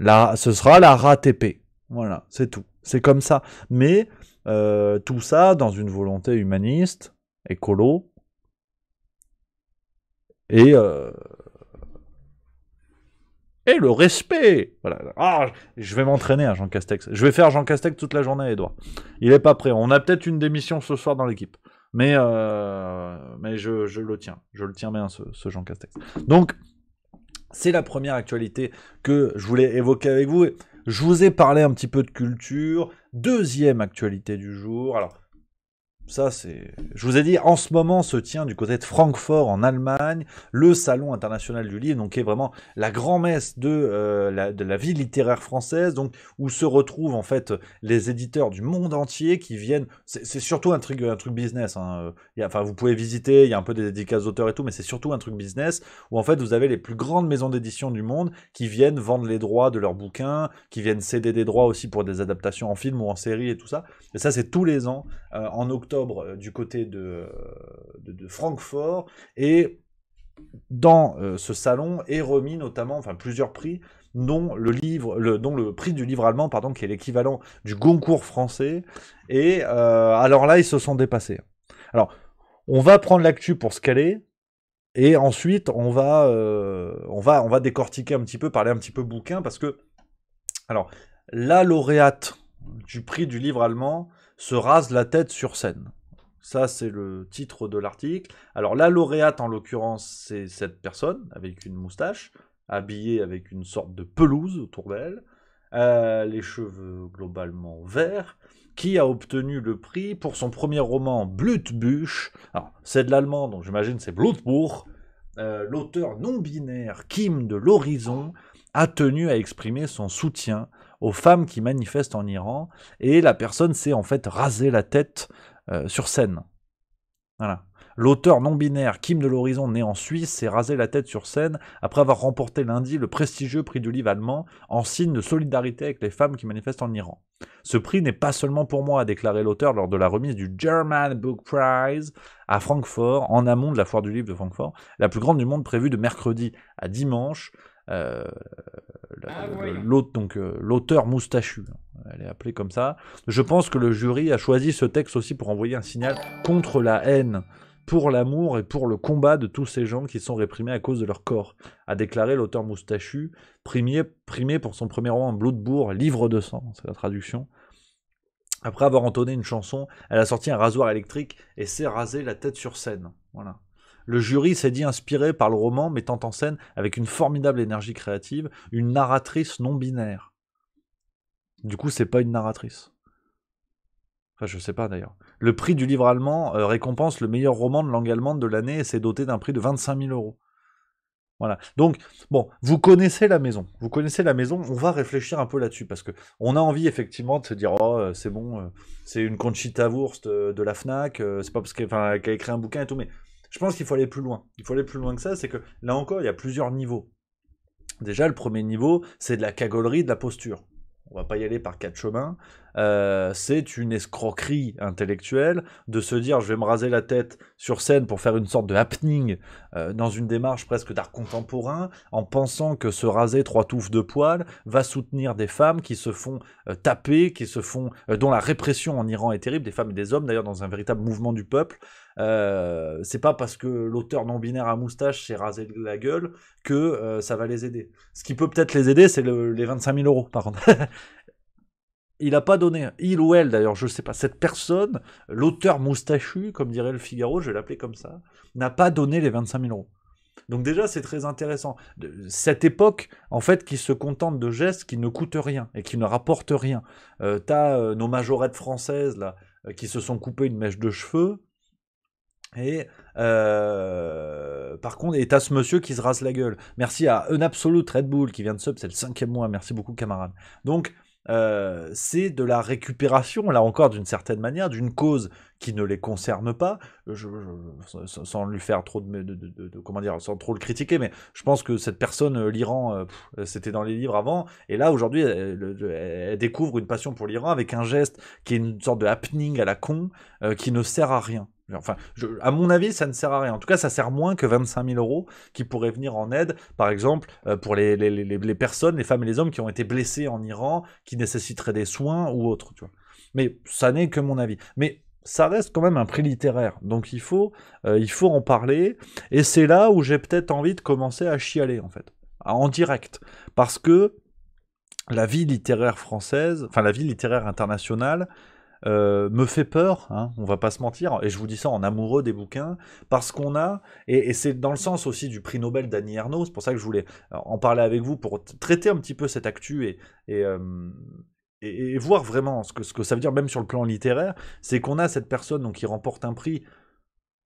Là, ce sera la RATP. Voilà, c'est tout. C'est comme ça. Mais euh, tout ça dans une volonté humaniste, écolo, et euh, et le respect. Voilà. Ah, je vais m'entraîner à Jean Castex. Je vais faire Jean Castex toute la journée, Edouard. Il est pas prêt. On a peut-être une démission ce soir dans l'équipe. Mais, euh, mais je, le tiens. Je le tiens bien, ce, ce Jean Castex. Donc, c'est la première actualité que je voulais évoquer avec vous. Je vous ai parlé un petit peu de culture. Deuxième actualité du jour. Alors, ça c'est. Je vous ai dit, en ce moment se tient du côté de Francfort en Allemagne le salon international du livre, donc qui est vraiment la grand-messe de, euh, la, vie littéraire française, donc où se retrouvent en fait les éditeurs du monde entier qui viennent. C'est, surtout un truc, un truc business. Hein. enfin, vous pouvez visiter, il y a un peu des dédicaces d'auteurs et tout, mais c'est surtout un truc business où en fait vous avez les plus grandes maisons d'édition du monde qui viennent vendre les droits de leurs bouquins, qui viennent céder des droits aussi pour des adaptations en film ou en série et tout ça. Et ça c'est tous les ans euh, en octobre euh, du côté euh, de, Francfort. Et dans ce salon est remis notamment, enfin plusieurs prix, dont le livre, le, dont le prix du livre allemand, pardon, qui est l'équivalent du Goncourt français. Et alors là, ils se sont dépassés. Alors, on va prendre l'actu pour ce qu'elle est, et ensuite on va, on va, on va décortiquer un petit peu, parler un petit peu bouquin, parce que alors la lauréate du prix du livre allemand, se rase la tête sur scène. Ça, c'est le titre de l'article. Alors, la lauréate, en l'occurrence, c'est cette personne avec une moustache, habillée avec une sorte de pelouse autour d'elle, euh, les cheveux globalement verts, qui a obtenu le prix pour son premier roman Blutbüch. Alors, c'est de l'allemand, donc j'imagine c'est Blutbuch. Euh, l'auteur non binaire Kim de l'Horizon a tenu à exprimer son soutien aux femmes qui manifestent en Iran, et la personne s'est en fait rasé la tête euh, sur scène. Voilà. L'auteur non-binaire Kim de l'Horizon, né en Suisse, s'est rasé la tête sur scène après avoir remporté lundi le prestigieux prix du livre allemand en signe de solidarité avec les femmes qui manifestent en Iran. Ce prix n'est pas seulement pour moi, a déclaré l'auteur lors de la remise du German Book Prize à Francfort, en amont de la foire du livre de Francfort, la plus grande du monde prévue de mercredi à dimanche euh, ah, l'autre donc euh, l'auteur moustachu, elle est appelée comme ça. Je pense que le jury a choisi ce texte aussi pour envoyer un signal contre la haine, pour l'amour et pour le combat de tous ces gens qui sont réprimés à cause de leur corps, a déclaré l'auteur moustachu, primé, primé pour son premier roman Bloodbourg, livre de sang, c'est la traduction. Après avoir entonné une chanson, elle a sorti un rasoir électrique et s'est rasé la tête sur scène. Voilà. Le jury s'est dit inspiré par le roman, mettant en scène, avec une formidable énergie créative, une narratrice non binaire. Du coup, c'est pas une narratrice. Enfin, je sais pas d'ailleurs. Le prix du livre allemand euh, récompense le meilleur roman de langue allemande de l'année et c'est doté d'un prix de 25 000 euros. Voilà. Donc, bon, vous connaissez la maison. Vous connaissez la maison. On va réfléchir un peu là-dessus parce que on a envie effectivement de se dire, oh, euh, c'est bon, euh, c'est une Conchita Wurst de la Fnac. C'est pas parce qu'elle a écrit un bouquin et tout, mais je pense qu'il faut aller plus loin. Il faut aller plus loin que ça, c'est que là encore, il y a plusieurs niveaux. Déjà, le premier niveau, c'est de la cagolerie, de la posture. On va pas y aller par quatre chemins. Euh, c'est une escroquerie intellectuelle de se dire je vais me raser la tête sur scène pour faire une sorte de happening euh, dans une démarche presque d'art contemporain en pensant que se raser trois touffes de poils va soutenir des femmes qui se font euh, taper, qui se font dont la répression en Iran est terrible, des femmes et des hommes d'ailleurs dans un véritable mouvement du peuple. c'est pas parce que l'auteur non binaire à moustache s'est rasé la gueule que ça va les aider. Ce qui peut peut-être les aider, c'est les 25 000 euros par contre. il n'a pas donné, il ou elle d'ailleurs, je ne sais pas, cette personne, l'auteur moustachu, comme dirait le Figaro, je vais l'appeler comme ça, n'a pas donné les 25 000 euros. Donc déjà, c'est très intéressant. Cette époque, en fait, qui se contente de gestes qui ne coûtent rien et qui ne rapportent rien. Euh, t'as euh, nos majorettes françaises, là, euh, qui se sont coupées une mèche de cheveux. Et par contre, et t'as ce monsieur qui se rase la gueule. Merci à Un Absolute Red Bull qui vient de sub, c'est le cinquième mois. Merci beaucoup, camarade. Donc, euh, c'est de la récupération, là encore d'une certaine manière, d'une cause qui ne les concerne pas, je, sans lui faire trop de, de, comment dire, sans trop le critiquer, mais je pense que cette personne, euh, l'Iran, euh, euh, c'était dans les livres avant, et là aujourd'hui, elle, découvre une passion pour l'Iran avec un geste qui est une sorte de happening à la con, qui ne sert à rien. Enfin, à mon avis, ça ne sert à rien. En tout cas, ça sert moins que 25 000 euros qui pourraient venir en aide, par exemple, pour les, personnes, les femmes et les hommes qui ont été blessés en Iran, qui nécessiteraient des soins ou autre, Tu vois. Mais ça n'est que mon avis. Mais ça reste quand même un prix littéraire. Donc il faut, euh, il faut en parler. Et c'est là où j'ai peut-être envie de commencer à chialer, en fait, ah, en direct. Parce que la vie littéraire française, enfin la vie littéraire internationale, euh, me fait peur, hein. on va pas se mentir, et je vous dis ça en amoureux des bouquins, parce qu'on a, et, c'est dans le sens aussi du prix Nobel d'Annie Ernaux, c'est pour ça que je voulais en parler avec vous pour traiter un petit peu cette actu et, euh, et, voir vraiment ce que, ce que ça veut dire, même sur le plan littéraire, c'est qu'on a cette personne donc, qui remporte un prix.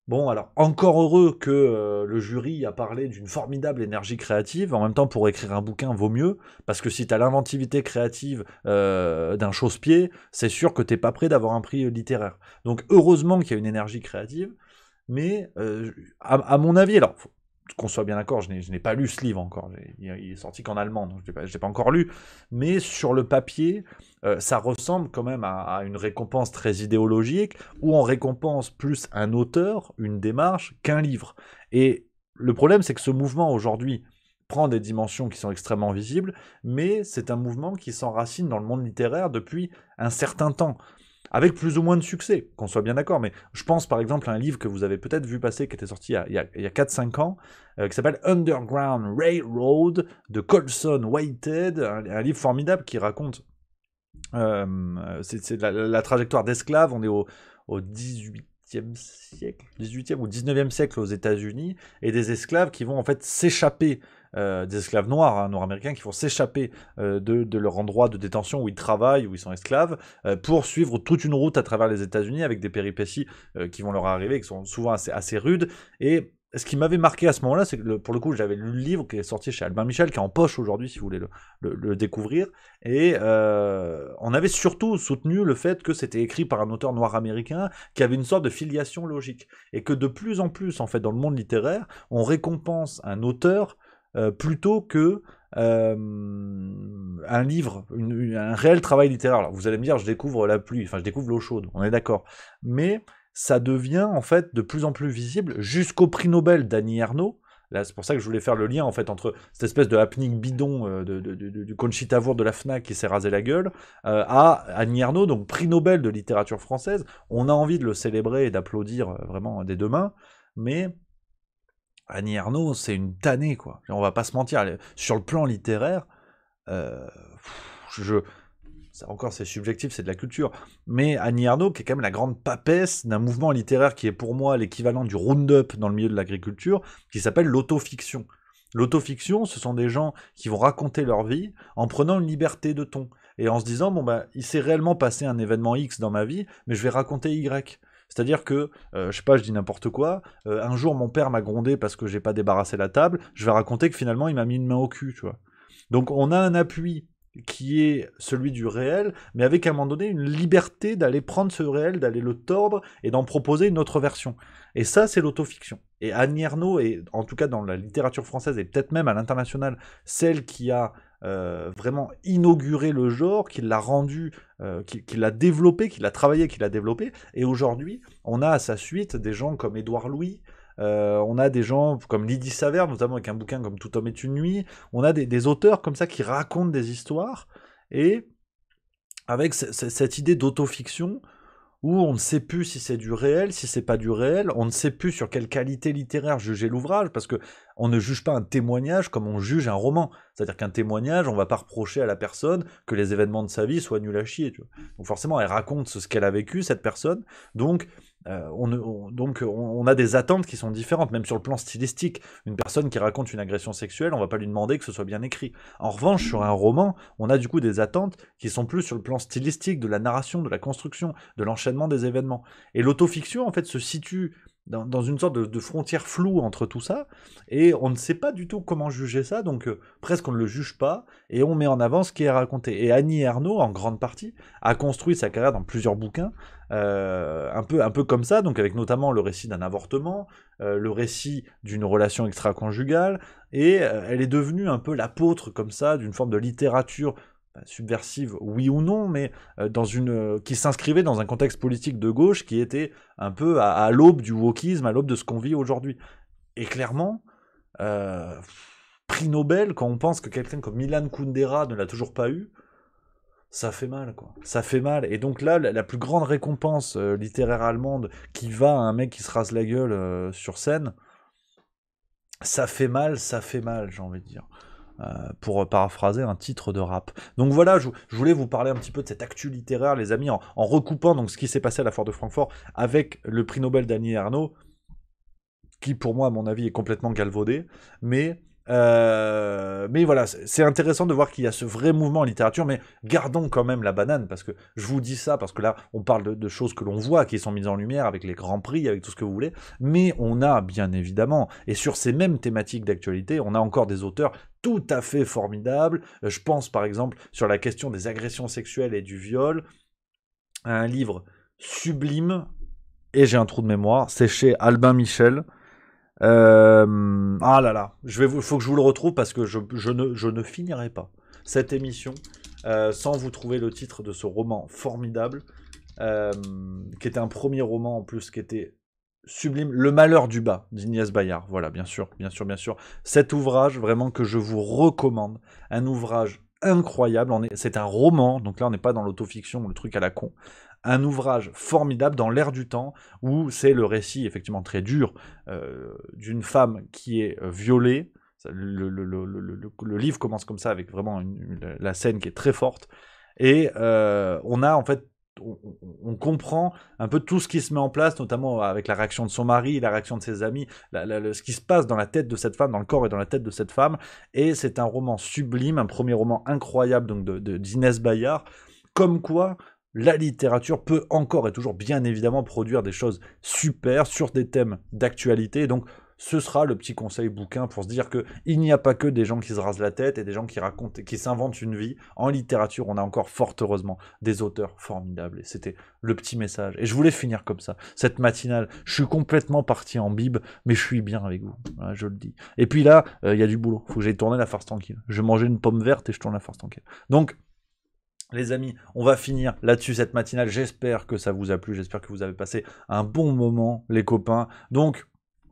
Bon, alors, encore heureux que euh, le jury a parlé d'une formidable énergie créative. En même temps, pour écrire un bouquin, vaut mieux. Parce que si tu as l'inventivité créative euh, d'un chausse-pied, c'est sûr que t'es pas prêt d'avoir un prix euh, littéraire. Donc, heureusement qu'il y a une énergie créative. Mais, à, mon avis, alors, qu'on soit bien d'accord, je n'ai pas lu ce livre encore. Il est sorti qu'en allemand, donc je ne l'ai pas, encore lu. Mais sur le papier, euh, ça ressemble quand même à, une récompense très idéologique, où on récompense plus un auteur, une démarche, qu'un livre. Et le problème, c'est que ce mouvement aujourd'hui prend des dimensions qui sont extrêmement visibles, mais c'est un mouvement qui s'enracine dans le monde littéraire depuis un certain temps avec plus ou moins de succès, qu'on soit bien d'accord. Mais je pense par exemple à un livre que vous avez peut-être vu passer, qui était sorti il y a, 4-5 ans, euh, qui s'appelle Underground Railroad de Colson Whitehead, un, livre formidable qui raconte euh, c'est la, trajectoire d'esclaves. On est au, au 18 siècle, 18e ou 19e siècle aux États-Unis, et des esclaves qui vont en fait s'échapper, euh, des esclaves noirs, noirs hein, nord-américains, qui vont s'échapper euh, de, leur endroit de détention où ils travaillent, où ils sont esclaves, euh, pour suivre toute une route à travers les États-Unis avec des péripéties qui vont leur arriver, qui sont souvent assez, assez rudes, et ce qui m'avait marqué à ce moment-là, c'est que pour le coup, j'avais lu le livre qui est sorti chez Albin Michel, qui est en poche aujourd'hui, si vous voulez le, découvrir. Et euh, on avait surtout soutenu le fait que c'était écrit par un auteur noir américain qui avait une sorte de filiation logique. Et que de plus en plus, en fait, dans le monde littéraire, on récompense un auteur euh, plutôt que euh, un livre, un réel travail littéraire. Alors, vous allez me dire, je découvre la pluie, enfin, je découvre l'eau chaude, on est d'accord. Mais ça devient en fait de plus en plus visible jusqu'au prix Nobel d'Annie Arnaud. Là, c'est pour ça que je voulais faire le lien en fait entre cette espèce de happening bidon euh, du Conchitavour de la Fnac qui s'est rasé la gueule euh, à Annie Arnaud, donc prix Nobel de littérature française. On a envie de le célébrer et d'applaudir euh, vraiment des deux mains, mais Annie Arnaud, c'est une tannée quoi. On va pas se mentir. Sur le plan littéraire, je ça, encore c'est subjectif, c'est de la culture, mais Annie Arnaud, qui est quand même la grande papesse d'un mouvement littéraire qui est pour moi l'équivalent du roundup dans le milieu de l'agriculture, qui s'appelle l'autofiction. L'autofiction, ce sont des gens qui vont raconter leur vie en prenant une liberté de ton et en se disant bon ben, il s'est réellement passé un événement X dans ma vie, mais je vais raconter Y. C'est-à-dire que, euh, je sais pas, je dis n'importe quoi, euh, un jour mon père m'a grondé parce que j'ai pas débarrassé la table, je vais raconter que finalement il m'a mis une main au cul, tu vois. Donc on a un appui qui est celui du réel, mais avec à un moment donné une liberté d'aller prendre ce réel, d'aller le tordre et d'en proposer une autre version. Et ça, c'est l'autofiction. Et Annie Ernaux est, en tout cas dans la littérature française et peut-être même à l'international, celle qui a euh, vraiment inauguré le genre, qui l'a rendu, euh, qui l'a développé, qui l'a travaillé, qui l'a développé. Et aujourd'hui, on a à sa suite des gens comme Édouard Louis, euh, on a des gens comme Lydie Saver, notamment avec un bouquin comme Tout homme est une nuit. On a des, auteurs comme ça qui racontent des histoires et avec cette idée d'autofiction où on ne sait plus si c'est du réel, si c'est pas du réel, on ne sait plus sur quelle qualité littéraire juger l'ouvrage, parce que on ne juge pas un témoignage comme on juge un roman. C'est-à-dire qu'un témoignage, on va pas reprocher à la personne que les événements de sa vie soient nuls à chier. Donc forcément, elle raconte ce qu'elle a vécu, cette personne. Donc euh, donc on, a des attentes qui sont différentes, même sur le plan stylistique. Une personne qui raconte une agression sexuelle, on va pas lui demander que ce soit bien écrit. En revanche, sur un roman, on a du coup des attentes qui sont plus sur le plan stylistique, de la narration, de la construction, de l'enchaînement des événements. Et l'autofiction, en fait, se situe dans, une sorte de, frontière floue entre tout ça, et on ne sait pas du tout comment juger ça, donc euh, presque on ne le juge pas, et on met en avant ce qui est raconté. Et Annie Ernaux, en grande partie, a construit sa carrière dans plusieurs bouquins, euh, un, peu, un peu comme ça, donc avec notamment le récit d'un avortement, euh, le récit d'une relation extra-conjugale, et elle est devenue un peu l'apôtre comme ça, d'une forme de littérature subversive, oui ou non, mais euh, dans une, euh, qui s'inscrivait dans un contexte politique de gauche qui était un peu à, l'aube du wokisme, à l'aube de ce qu'on vit aujourd'hui. Et clairement, euh, prix Nobel, quand on pense que quelqu'un comme Milan Kundera ne l'a toujours pas eu, ça fait mal, quoi. Ça fait mal. Et donc là, la, plus grande récompense littéraire allemande qui va à un mec qui se rase la gueule sur scène, ça fait mal, ça fait mal, j'ai envie de dire. Euh, pour paraphraser un titre de rap. Donc voilà, je, voulais vous parler un petit peu de cette actu littéraire, les amis, en, recoupant donc ce qui s'est passé à la Foire de Francfort avec le prix Nobel d'Annie Ernaux, qui pour moi, à mon avis, est complètement galvaudé, mais euh, mais voilà, c'est intéressant de voir qu'il y a ce vrai mouvement en littérature, mais gardons quand même la banane, parce que je vous dis ça, parce que là, on parle de, choses que l'on voit, qui sont mises en lumière avec les grands prix, avec tout ce que vous voulez, mais on a bien évidemment, et sur ces mêmes thématiques d'actualité, on a encore des auteurs tout à fait formidables. Euh, je pense par exemple sur la question des agressions sexuelles et du viol, un livre sublime, et j'ai un trou de mémoire, c'est chez Albin Michel. Euh, ah là là, il faut que je vous le retrouve parce que je, ne, finirai pas cette émission euh, sans vous trouver le titre de ce roman formidable, euh, qui était un premier roman en plus, qui était sublime, Le Malheur du Bas d'Ignace Bayard. Voilà, bien sûr, bien sûr, bien sûr. Cet ouvrage vraiment que je vous recommande, un ouvrage incroyable. C'est un roman, donc là on n'est pas dans l'autofiction le truc à la con un ouvrage formidable dans l'air du temps où c'est le récit effectivement très dur euh, d'une femme qui est euh, violée. Le, livre commence comme ça avec vraiment la scène qui est très forte et euh, on a en fait on, comprend un peu tout ce qui se met en place, notamment avec la réaction de son mari, la réaction de ses amis, ce qui se passe dans la tête de cette femme, dans le corps et dans la tête de cette femme. Et c'est un roman sublime, un premier roman incroyable donc de, d'Inès Bayard, comme quoi la littérature peut encore et toujours bien évidemment produire des choses super sur des thèmes d'actualité. Donc ce sera le petit conseil bouquin pour se dire que il n'y a pas que des gens qui se rasent la tête et des gens qui racontent, qui s'inventent une vie. En littérature, on a encore fort heureusement des auteurs formidables. Et c'était le petit message. Et je voulais finir comme ça. Cette matinale, je suis complètement parti en bib, mais je suis bien avec vous. je le dis. Et puis là, euh, il y a du boulot. Faut que j'aille tourner la farce tranquille. Je mangeais une pomme verte et je tourne la farce tranquille. Donc les amis, on va finir là-dessus cette matinale. J'espère que ça vous a plu. J'espère que vous avez passé un bon moment, les copains. Donc,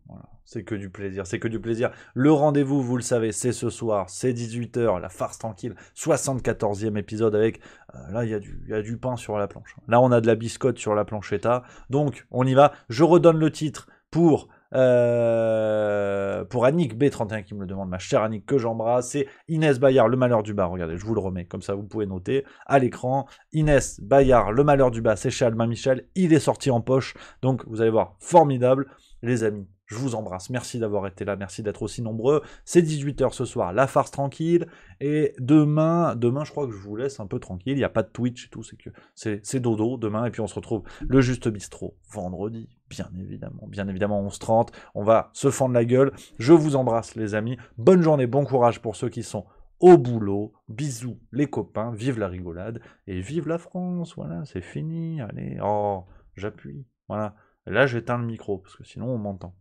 voilà, c'est que du plaisir, c'est que du plaisir. Le rendez-vous, vous le savez, c'est ce soir, c'est 18h, la farce tranquille, 74e épisode avec... Euh, là, il y, a du pain sur la planche. Là, on a de la biscotte sur la planchetta. Donc, on y va. Je redonne le titre pour euh, pour Annick B31 qui me le demande, ma chère Annick que j'embrasse, c'est Inès Bayard, le malheur du bas. Regardez, je vous le remets, comme ça vous pouvez noter à l'écran. Inès Bayard, le malheur du bas, c'est chez Albin Michel. Il est sorti en poche, donc vous allez voir, formidable, les amis. Je vous embrasse. Merci d'avoir été là. Merci d'être aussi nombreux. C'est 18h ce soir. La farce tranquille. Et demain, demain, je crois que je vous laisse un peu tranquille. Il n'y a pas de Twitch et tout. C'est que c'est dodo demain. Et puis on se retrouve le juste bistrot vendredi. Bien évidemment, bien évidemment, 11h30, on va se fendre la gueule. Je vous embrasse les amis. Bonne journée, bon courage pour ceux qui sont au boulot. Bisous les copains, vive la rigolade et vive la France. Voilà, c'est fini. Allez, oh, j'appuie. Voilà. Là, j'éteins le micro parce que sinon on m'entend.